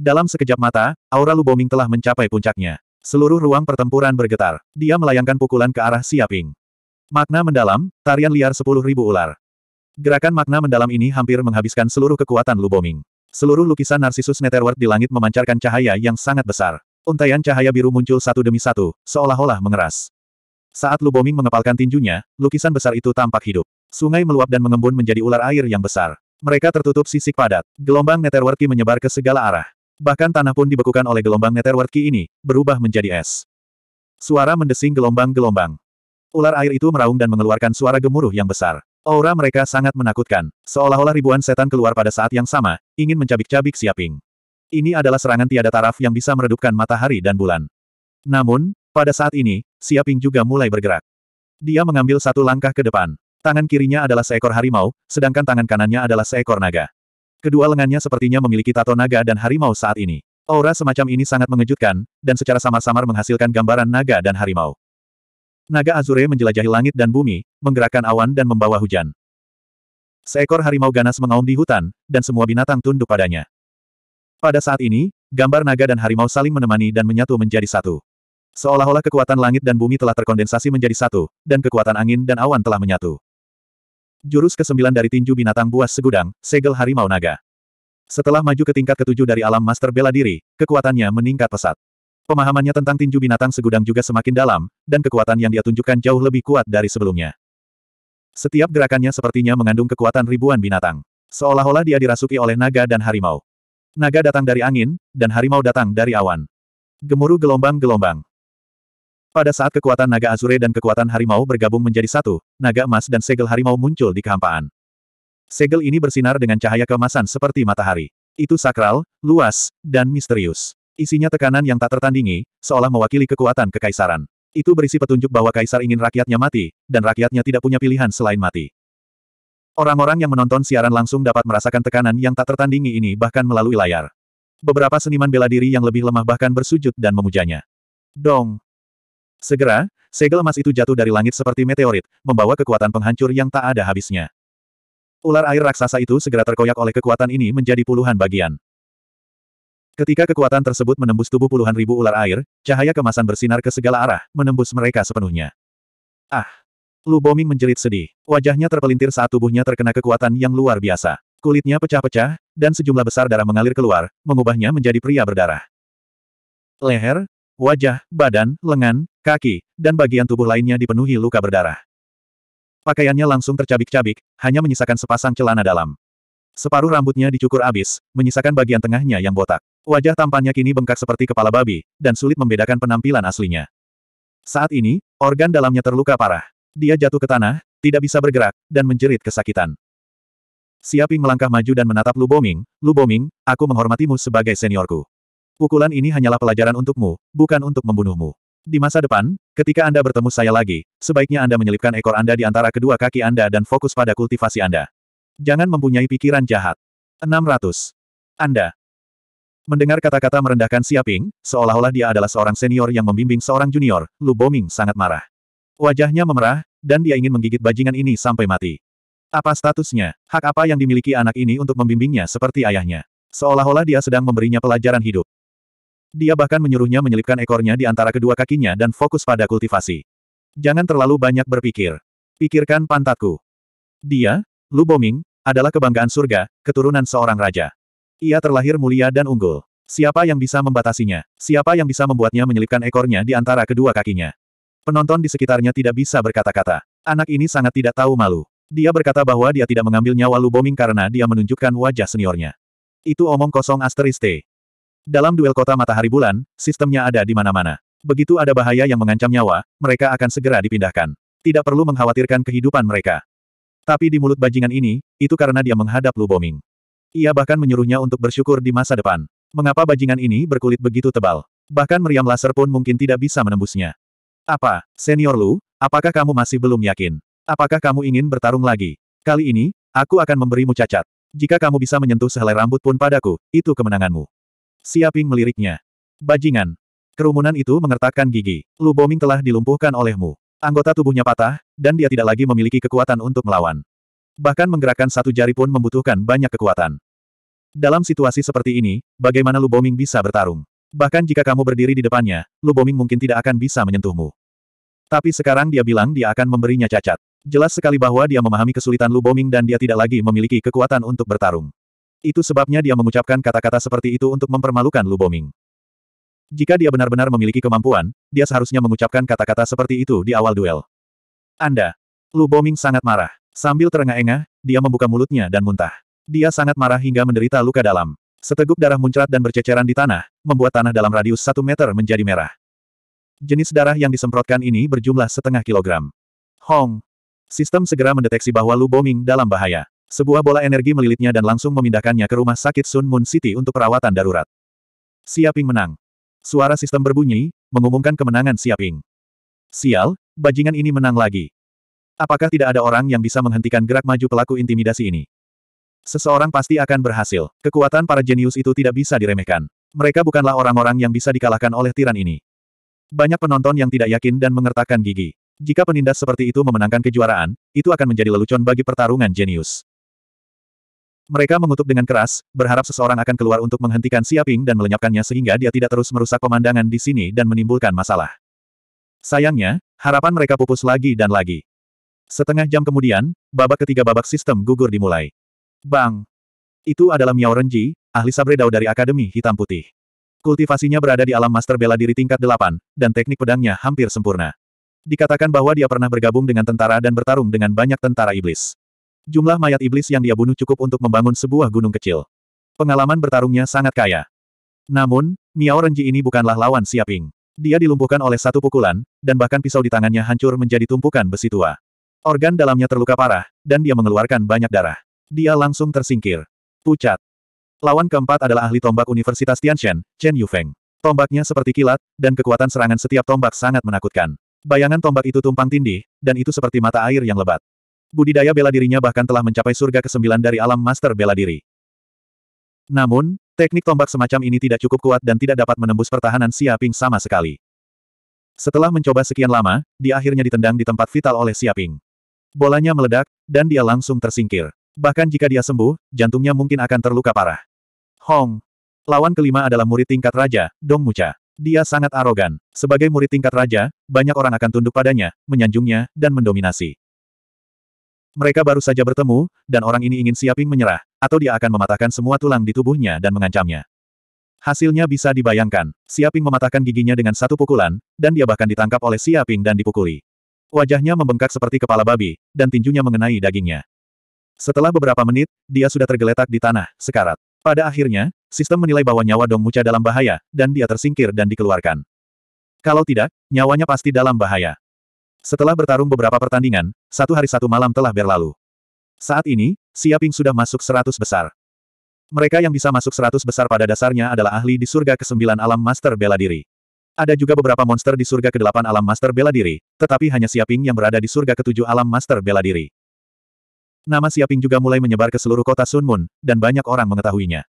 Dalam sekejap mata, aura Luboming telah mencapai puncaknya. Seluruh ruang pertempuran bergetar. Dia melayangkan pukulan ke arah Siaping. Makna mendalam, tarian liar sepuluh ribu ular. Gerakan makna mendalam ini hampir menghabiskan seluruh kekuatan Luboming. Seluruh lukisan Narsisus Netherworld di langit memancarkan cahaya yang sangat besar. Untaian cahaya biru muncul satu demi satu, seolah-olah mengeras. Saat Luboming mengepalkan tinjunya, lukisan besar itu tampak hidup. Sungai meluap dan mengembun menjadi ular air yang besar. Mereka tertutup sisik padat. Gelombang Netherworld menyebar ke segala arah. Bahkan tanah pun dibekukan oleh gelombang netherworld ki ini, berubah menjadi es. Suara mendesing gelombang-gelombang. Ular air itu meraung dan mengeluarkan suara gemuruh yang besar. Aura mereka sangat menakutkan, seolah-olah ribuan setan keluar pada saat yang sama, ingin mencabik-cabik Siaping. Ini adalah serangan tiada taraf yang bisa meredupkan matahari dan bulan. Namun, pada saat ini, Siaping juga mulai bergerak. Dia mengambil satu langkah ke depan. Tangan kirinya adalah seekor harimau, sedangkan tangan kanannya adalah seekor naga. Kedua lengannya sepertinya memiliki tato naga dan harimau saat ini. Aura semacam ini sangat mengejutkan, dan secara samar-samar menghasilkan gambaran naga dan harimau. Naga Azure menjelajahi langit dan bumi, menggerakkan awan dan membawa hujan. Seekor harimau ganas mengaum di hutan, dan semua binatang tunduk padanya. Pada saat ini, gambar naga dan harimau saling menemani dan menyatu menjadi satu. Seolah-olah kekuatan langit dan bumi telah terkondensasi menjadi satu, dan kekuatan angin dan awan telah menyatu. Jurus ke-9 dari tinju binatang buas segudang, segel harimau naga. Setelah maju ke tingkat ketujuh dari alam master bela diri, kekuatannya meningkat pesat. Pemahamannya tentang tinju binatang segudang juga semakin dalam, dan kekuatan yang dia tunjukkan jauh lebih kuat dari sebelumnya. Setiap gerakannya sepertinya mengandung kekuatan ribuan binatang. Seolah-olah dia dirasuki oleh naga dan harimau. Naga datang dari angin, dan harimau datang dari awan. Gemuruh gelombang-gelombang. Pada saat kekuatan naga Azure dan kekuatan harimau bergabung menjadi satu, naga emas dan segel harimau muncul di kehampaan. Segel ini bersinar dengan cahaya keemasan seperti matahari. Itu sakral, luas, dan misterius. Isinya tekanan yang tak tertandingi, seolah mewakili kekuatan kekaisaran. Itu berisi petunjuk bahwa kaisar ingin rakyatnya mati, dan rakyatnya tidak punya pilihan selain mati. Orang-orang yang menonton siaran langsung dapat merasakan tekanan yang tak tertandingi ini bahkan melalui layar. Beberapa seniman bela diri yang lebih lemah bahkan bersujud dan memujanya. Dong, Segera, segel emas itu jatuh dari langit seperti meteorit, membawa kekuatan penghancur yang tak ada habisnya. Ular air raksasa itu segera terkoyak oleh kekuatan ini menjadi puluhan bagian. Ketika kekuatan tersebut menembus tubuh puluhan ribu ular air, cahaya kemasan bersinar ke segala arah, menembus mereka sepenuhnya. Ah! Lu Boming menjerit sedih. Wajahnya terpelintir saat tubuhnya terkena kekuatan yang luar biasa. Kulitnya pecah-pecah, dan sejumlah besar darah mengalir keluar, mengubahnya menjadi pria berdarah. Leher, wajah, badan, lengan, kaki, dan bagian tubuh lainnya dipenuhi luka berdarah. Pakaiannya langsung tercabik-cabik, hanya menyisakan sepasang celana dalam. Separuh rambutnya dicukur abis, menyisakan bagian tengahnya yang botak. Wajah tampannya kini bengkak seperti kepala babi, dan sulit membedakan penampilan aslinya. Saat ini, organ dalamnya terluka parah. Dia jatuh ke tanah, tidak bisa bergerak, dan menjerit kesakitan. Siaping melangkah maju dan menatap Lu Boming, Lu Boming, aku menghormatimu sebagai seniorku. Pukulan ini hanyalah pelajaran untukmu, bukan untuk membunuhmu. Di masa depan, ketika Anda bertemu saya lagi, sebaiknya Anda menyelipkan ekor Anda di antara kedua kaki Anda dan fokus pada kultivasi Anda. Jangan mempunyai pikiran jahat. 600. Anda. Mendengar kata-kata merendahkan Siaping, seolah-olah dia adalah seorang senior yang membimbing seorang junior, Lu Boming sangat marah. Wajahnya memerah, dan dia ingin menggigit bajingan ini sampai mati. Apa statusnya? Hak apa yang dimiliki anak ini untuk membimbingnya seperti ayahnya? Seolah-olah dia sedang memberinya pelajaran hidup. Dia bahkan menyuruhnya menyelipkan ekornya di antara kedua kakinya dan fokus pada kultivasi. Jangan terlalu banyak berpikir. Pikirkan pantatku. Dia, Lu Boming, adalah kebanggaan surga, keturunan seorang raja. Ia terlahir mulia dan unggul. Siapa yang bisa membatasinya? Siapa yang bisa membuatnya menyelipkan ekornya di antara kedua kakinya? Penonton di sekitarnya tidak bisa berkata-kata. Anak ini sangat tidak tahu malu. Dia berkata bahwa dia tidak mengambil nyawa Lu Boming karena dia menunjukkan wajah seniornya. Itu omong kosong asteris dalam duel kota matahari bulan, sistemnya ada di mana-mana. Begitu ada bahaya yang mengancam nyawa, mereka akan segera dipindahkan. Tidak perlu mengkhawatirkan kehidupan mereka. Tapi di mulut bajingan ini, itu karena dia menghadap Lu Boming. Ia bahkan menyuruhnya untuk bersyukur di masa depan. Mengapa bajingan ini berkulit begitu tebal? Bahkan meriam laser pun mungkin tidak bisa menembusnya. Apa, senior Lu, apakah kamu masih belum yakin? Apakah kamu ingin bertarung lagi? Kali ini, aku akan memberimu cacat. Jika kamu bisa menyentuh sehelai rambut pun padaku, itu kemenanganmu. Siaping meliriknya. Bajingan. Kerumunan itu mengertakkan gigi. Lu Boming telah dilumpuhkan olehmu. Anggota tubuhnya patah, dan dia tidak lagi memiliki kekuatan untuk melawan. Bahkan menggerakkan satu jari pun membutuhkan banyak kekuatan. Dalam situasi seperti ini, bagaimana Lu Boming bisa bertarung? Bahkan jika kamu berdiri di depannya, Lu Boming mungkin tidak akan bisa menyentuhmu. Tapi sekarang dia bilang dia akan memberinya cacat. Jelas sekali bahwa dia memahami kesulitan Lu Boming dan dia tidak lagi memiliki kekuatan untuk bertarung. Itu sebabnya dia mengucapkan kata-kata seperti itu untuk mempermalukan Lu Boming. Jika dia benar-benar memiliki kemampuan, dia seharusnya mengucapkan kata-kata seperti itu di awal duel. Anda. Lu Boming sangat marah. Sambil terengah-engah, dia membuka mulutnya dan muntah. Dia sangat marah hingga menderita luka dalam. Seteguk darah muncrat dan berceceran di tanah, membuat tanah dalam radius satu meter menjadi merah. Jenis darah yang disemprotkan ini berjumlah setengah kilogram. Hong. Sistem segera mendeteksi bahwa Lu Boming dalam bahaya. Sebuah bola energi melilitnya dan langsung memindahkannya ke rumah sakit Sun Moon City untuk perawatan darurat. Siaping menang. Suara sistem berbunyi, mengumumkan kemenangan Siaping. Sial, bajingan ini menang lagi. Apakah tidak ada orang yang bisa menghentikan gerak maju pelaku intimidasi ini? Seseorang pasti akan berhasil. Kekuatan para jenius itu tidak bisa diremehkan. Mereka bukanlah orang-orang yang bisa dikalahkan oleh tiran ini. Banyak penonton yang tidak yakin dan mengertakkan gigi. Jika penindas seperti itu memenangkan kejuaraan, itu akan menjadi lelucon bagi pertarungan jenius. Mereka mengutuk dengan keras, berharap seseorang akan keluar untuk menghentikan Siaping dan melenyapkannya sehingga dia tidak terus merusak pemandangan di sini dan menimbulkan masalah. Sayangnya, harapan mereka pupus lagi dan lagi. Setengah jam kemudian, babak ketiga babak sistem gugur dimulai. Bang! Itu adalah Miao Renji, ahli Sabre sabredao dari Akademi Hitam Putih. Kultivasinya berada di alam master bela diri tingkat 8, dan teknik pedangnya hampir sempurna. Dikatakan bahwa dia pernah bergabung dengan tentara dan bertarung dengan banyak tentara iblis. Jumlah mayat iblis yang dia bunuh cukup untuk membangun sebuah gunung kecil. Pengalaman bertarungnya sangat kaya. Namun, Miao Renji ini bukanlah lawan Siaping. Dia dilumpuhkan oleh satu pukulan, dan bahkan pisau di tangannya hancur menjadi tumpukan besi tua. Organ dalamnya terluka parah, dan dia mengeluarkan banyak darah. Dia langsung tersingkir. Pucat. Lawan keempat adalah ahli tombak Universitas Tianshan, Chen Yufeng. Tombaknya seperti kilat, dan kekuatan serangan setiap tombak sangat menakutkan. Bayangan tombak itu tumpang tindih, dan itu seperti mata air yang lebat. Budidaya bela dirinya bahkan telah mencapai surga ke-9 dari alam master bela diri. Namun, teknik tombak semacam ini tidak cukup kuat dan tidak dapat menembus pertahanan Siaping sama sekali. Setelah mencoba sekian lama, dia akhirnya ditendang di tempat vital oleh Siaping. Bolanya meledak, dan dia langsung tersingkir. Bahkan jika dia sembuh, jantungnya mungkin akan terluka parah. Hong. Lawan kelima adalah murid tingkat raja, Dong Mucha. Dia sangat arogan. Sebagai murid tingkat raja, banyak orang akan tunduk padanya, menyanjungnya, dan mendominasi. Mereka baru saja bertemu, dan orang ini ingin Siaping menyerah, atau dia akan mematahkan semua tulang di tubuhnya dan mengancamnya. Hasilnya bisa dibayangkan. Siaping mematahkan giginya dengan satu pukulan, dan dia bahkan ditangkap oleh Siaping dan dipukuli. Wajahnya membengkak seperti kepala babi, dan tinjunya mengenai dagingnya. Setelah beberapa menit, dia sudah tergeletak di tanah, sekarat. Pada akhirnya, sistem menilai bahwa nyawa Dong Mucha dalam bahaya, dan dia tersingkir dan dikeluarkan. Kalau tidak, nyawanya pasti dalam bahaya. Setelah bertarung beberapa pertandingan, satu hari satu malam telah berlalu. Saat ini, Siaping sudah masuk seratus besar. Mereka yang bisa masuk seratus besar pada dasarnya adalah ahli di surga kesembilan alam master bela diri. Ada juga beberapa monster di surga ke-8 alam master bela diri, tetapi hanya Siaping yang berada di surga ke-7 alam master bela diri. Nama Siaping juga mulai menyebar ke seluruh kota Sunmun, dan banyak orang mengetahuinya.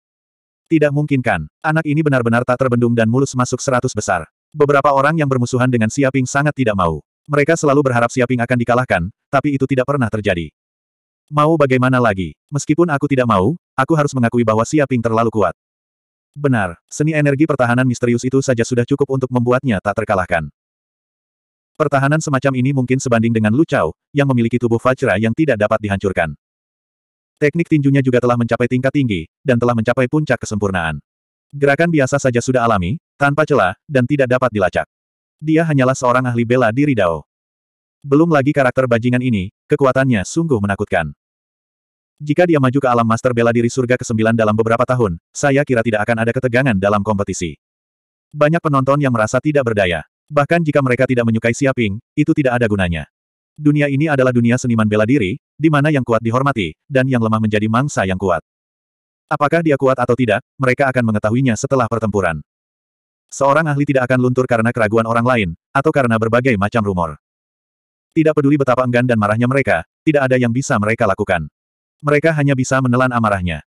Tidak mungkin kan, anak ini benar-benar tak terbendung dan mulus masuk seratus besar. Beberapa orang yang bermusuhan dengan Siaping sangat tidak mau. Mereka selalu berharap Siaping akan dikalahkan, tapi itu tidak pernah terjadi. Mau bagaimana lagi? Meskipun aku tidak mau, aku harus mengakui bahwa Siaping terlalu kuat. Benar, seni energi pertahanan misterius itu saja sudah cukup untuk membuatnya tak terkalahkan. Pertahanan semacam ini mungkin sebanding dengan Lu Chao, yang memiliki tubuh Vajra yang tidak dapat dihancurkan. Teknik tinjunya juga telah mencapai tingkat tinggi, dan telah mencapai puncak kesempurnaan. Gerakan biasa saja sudah alami, tanpa celah, dan tidak dapat dilacak. Dia hanyalah seorang ahli bela diri Dao. Belum lagi karakter bajingan ini, kekuatannya sungguh menakutkan. Jika dia maju ke alam master bela diri surga ke-9 dalam beberapa tahun, saya kira tidak akan ada ketegangan dalam kompetisi. Banyak penonton yang merasa tidak berdaya. Bahkan jika mereka tidak menyukai Siaping, itu tidak ada gunanya. Dunia ini adalah dunia seniman bela diri, di mana yang kuat dihormati, dan yang lemah menjadi mangsa yang kuat. Apakah dia kuat atau tidak, mereka akan mengetahuinya setelah pertempuran. Seorang ahli tidak akan luntur karena keraguan orang lain, atau karena berbagai macam rumor. Tidak peduli betapa enggan dan marahnya mereka, tidak ada yang bisa mereka lakukan. Mereka hanya bisa menelan amarahnya.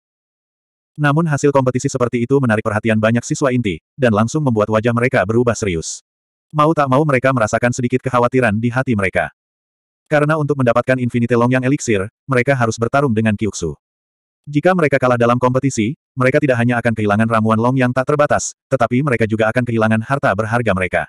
Namun hasil kompetisi seperti itu menarik perhatian banyak siswa inti, dan langsung membuat wajah mereka berubah serius. Mau tak mau mereka merasakan sedikit kekhawatiran di hati mereka. Karena untuk mendapatkan Infinite Long yang eliksir, mereka harus bertarung dengan Kyuksu. Jika mereka kalah dalam kompetisi, mereka tidak hanya akan kehilangan ramuan long yang tak terbatas, tetapi mereka juga akan kehilangan harta berharga mereka.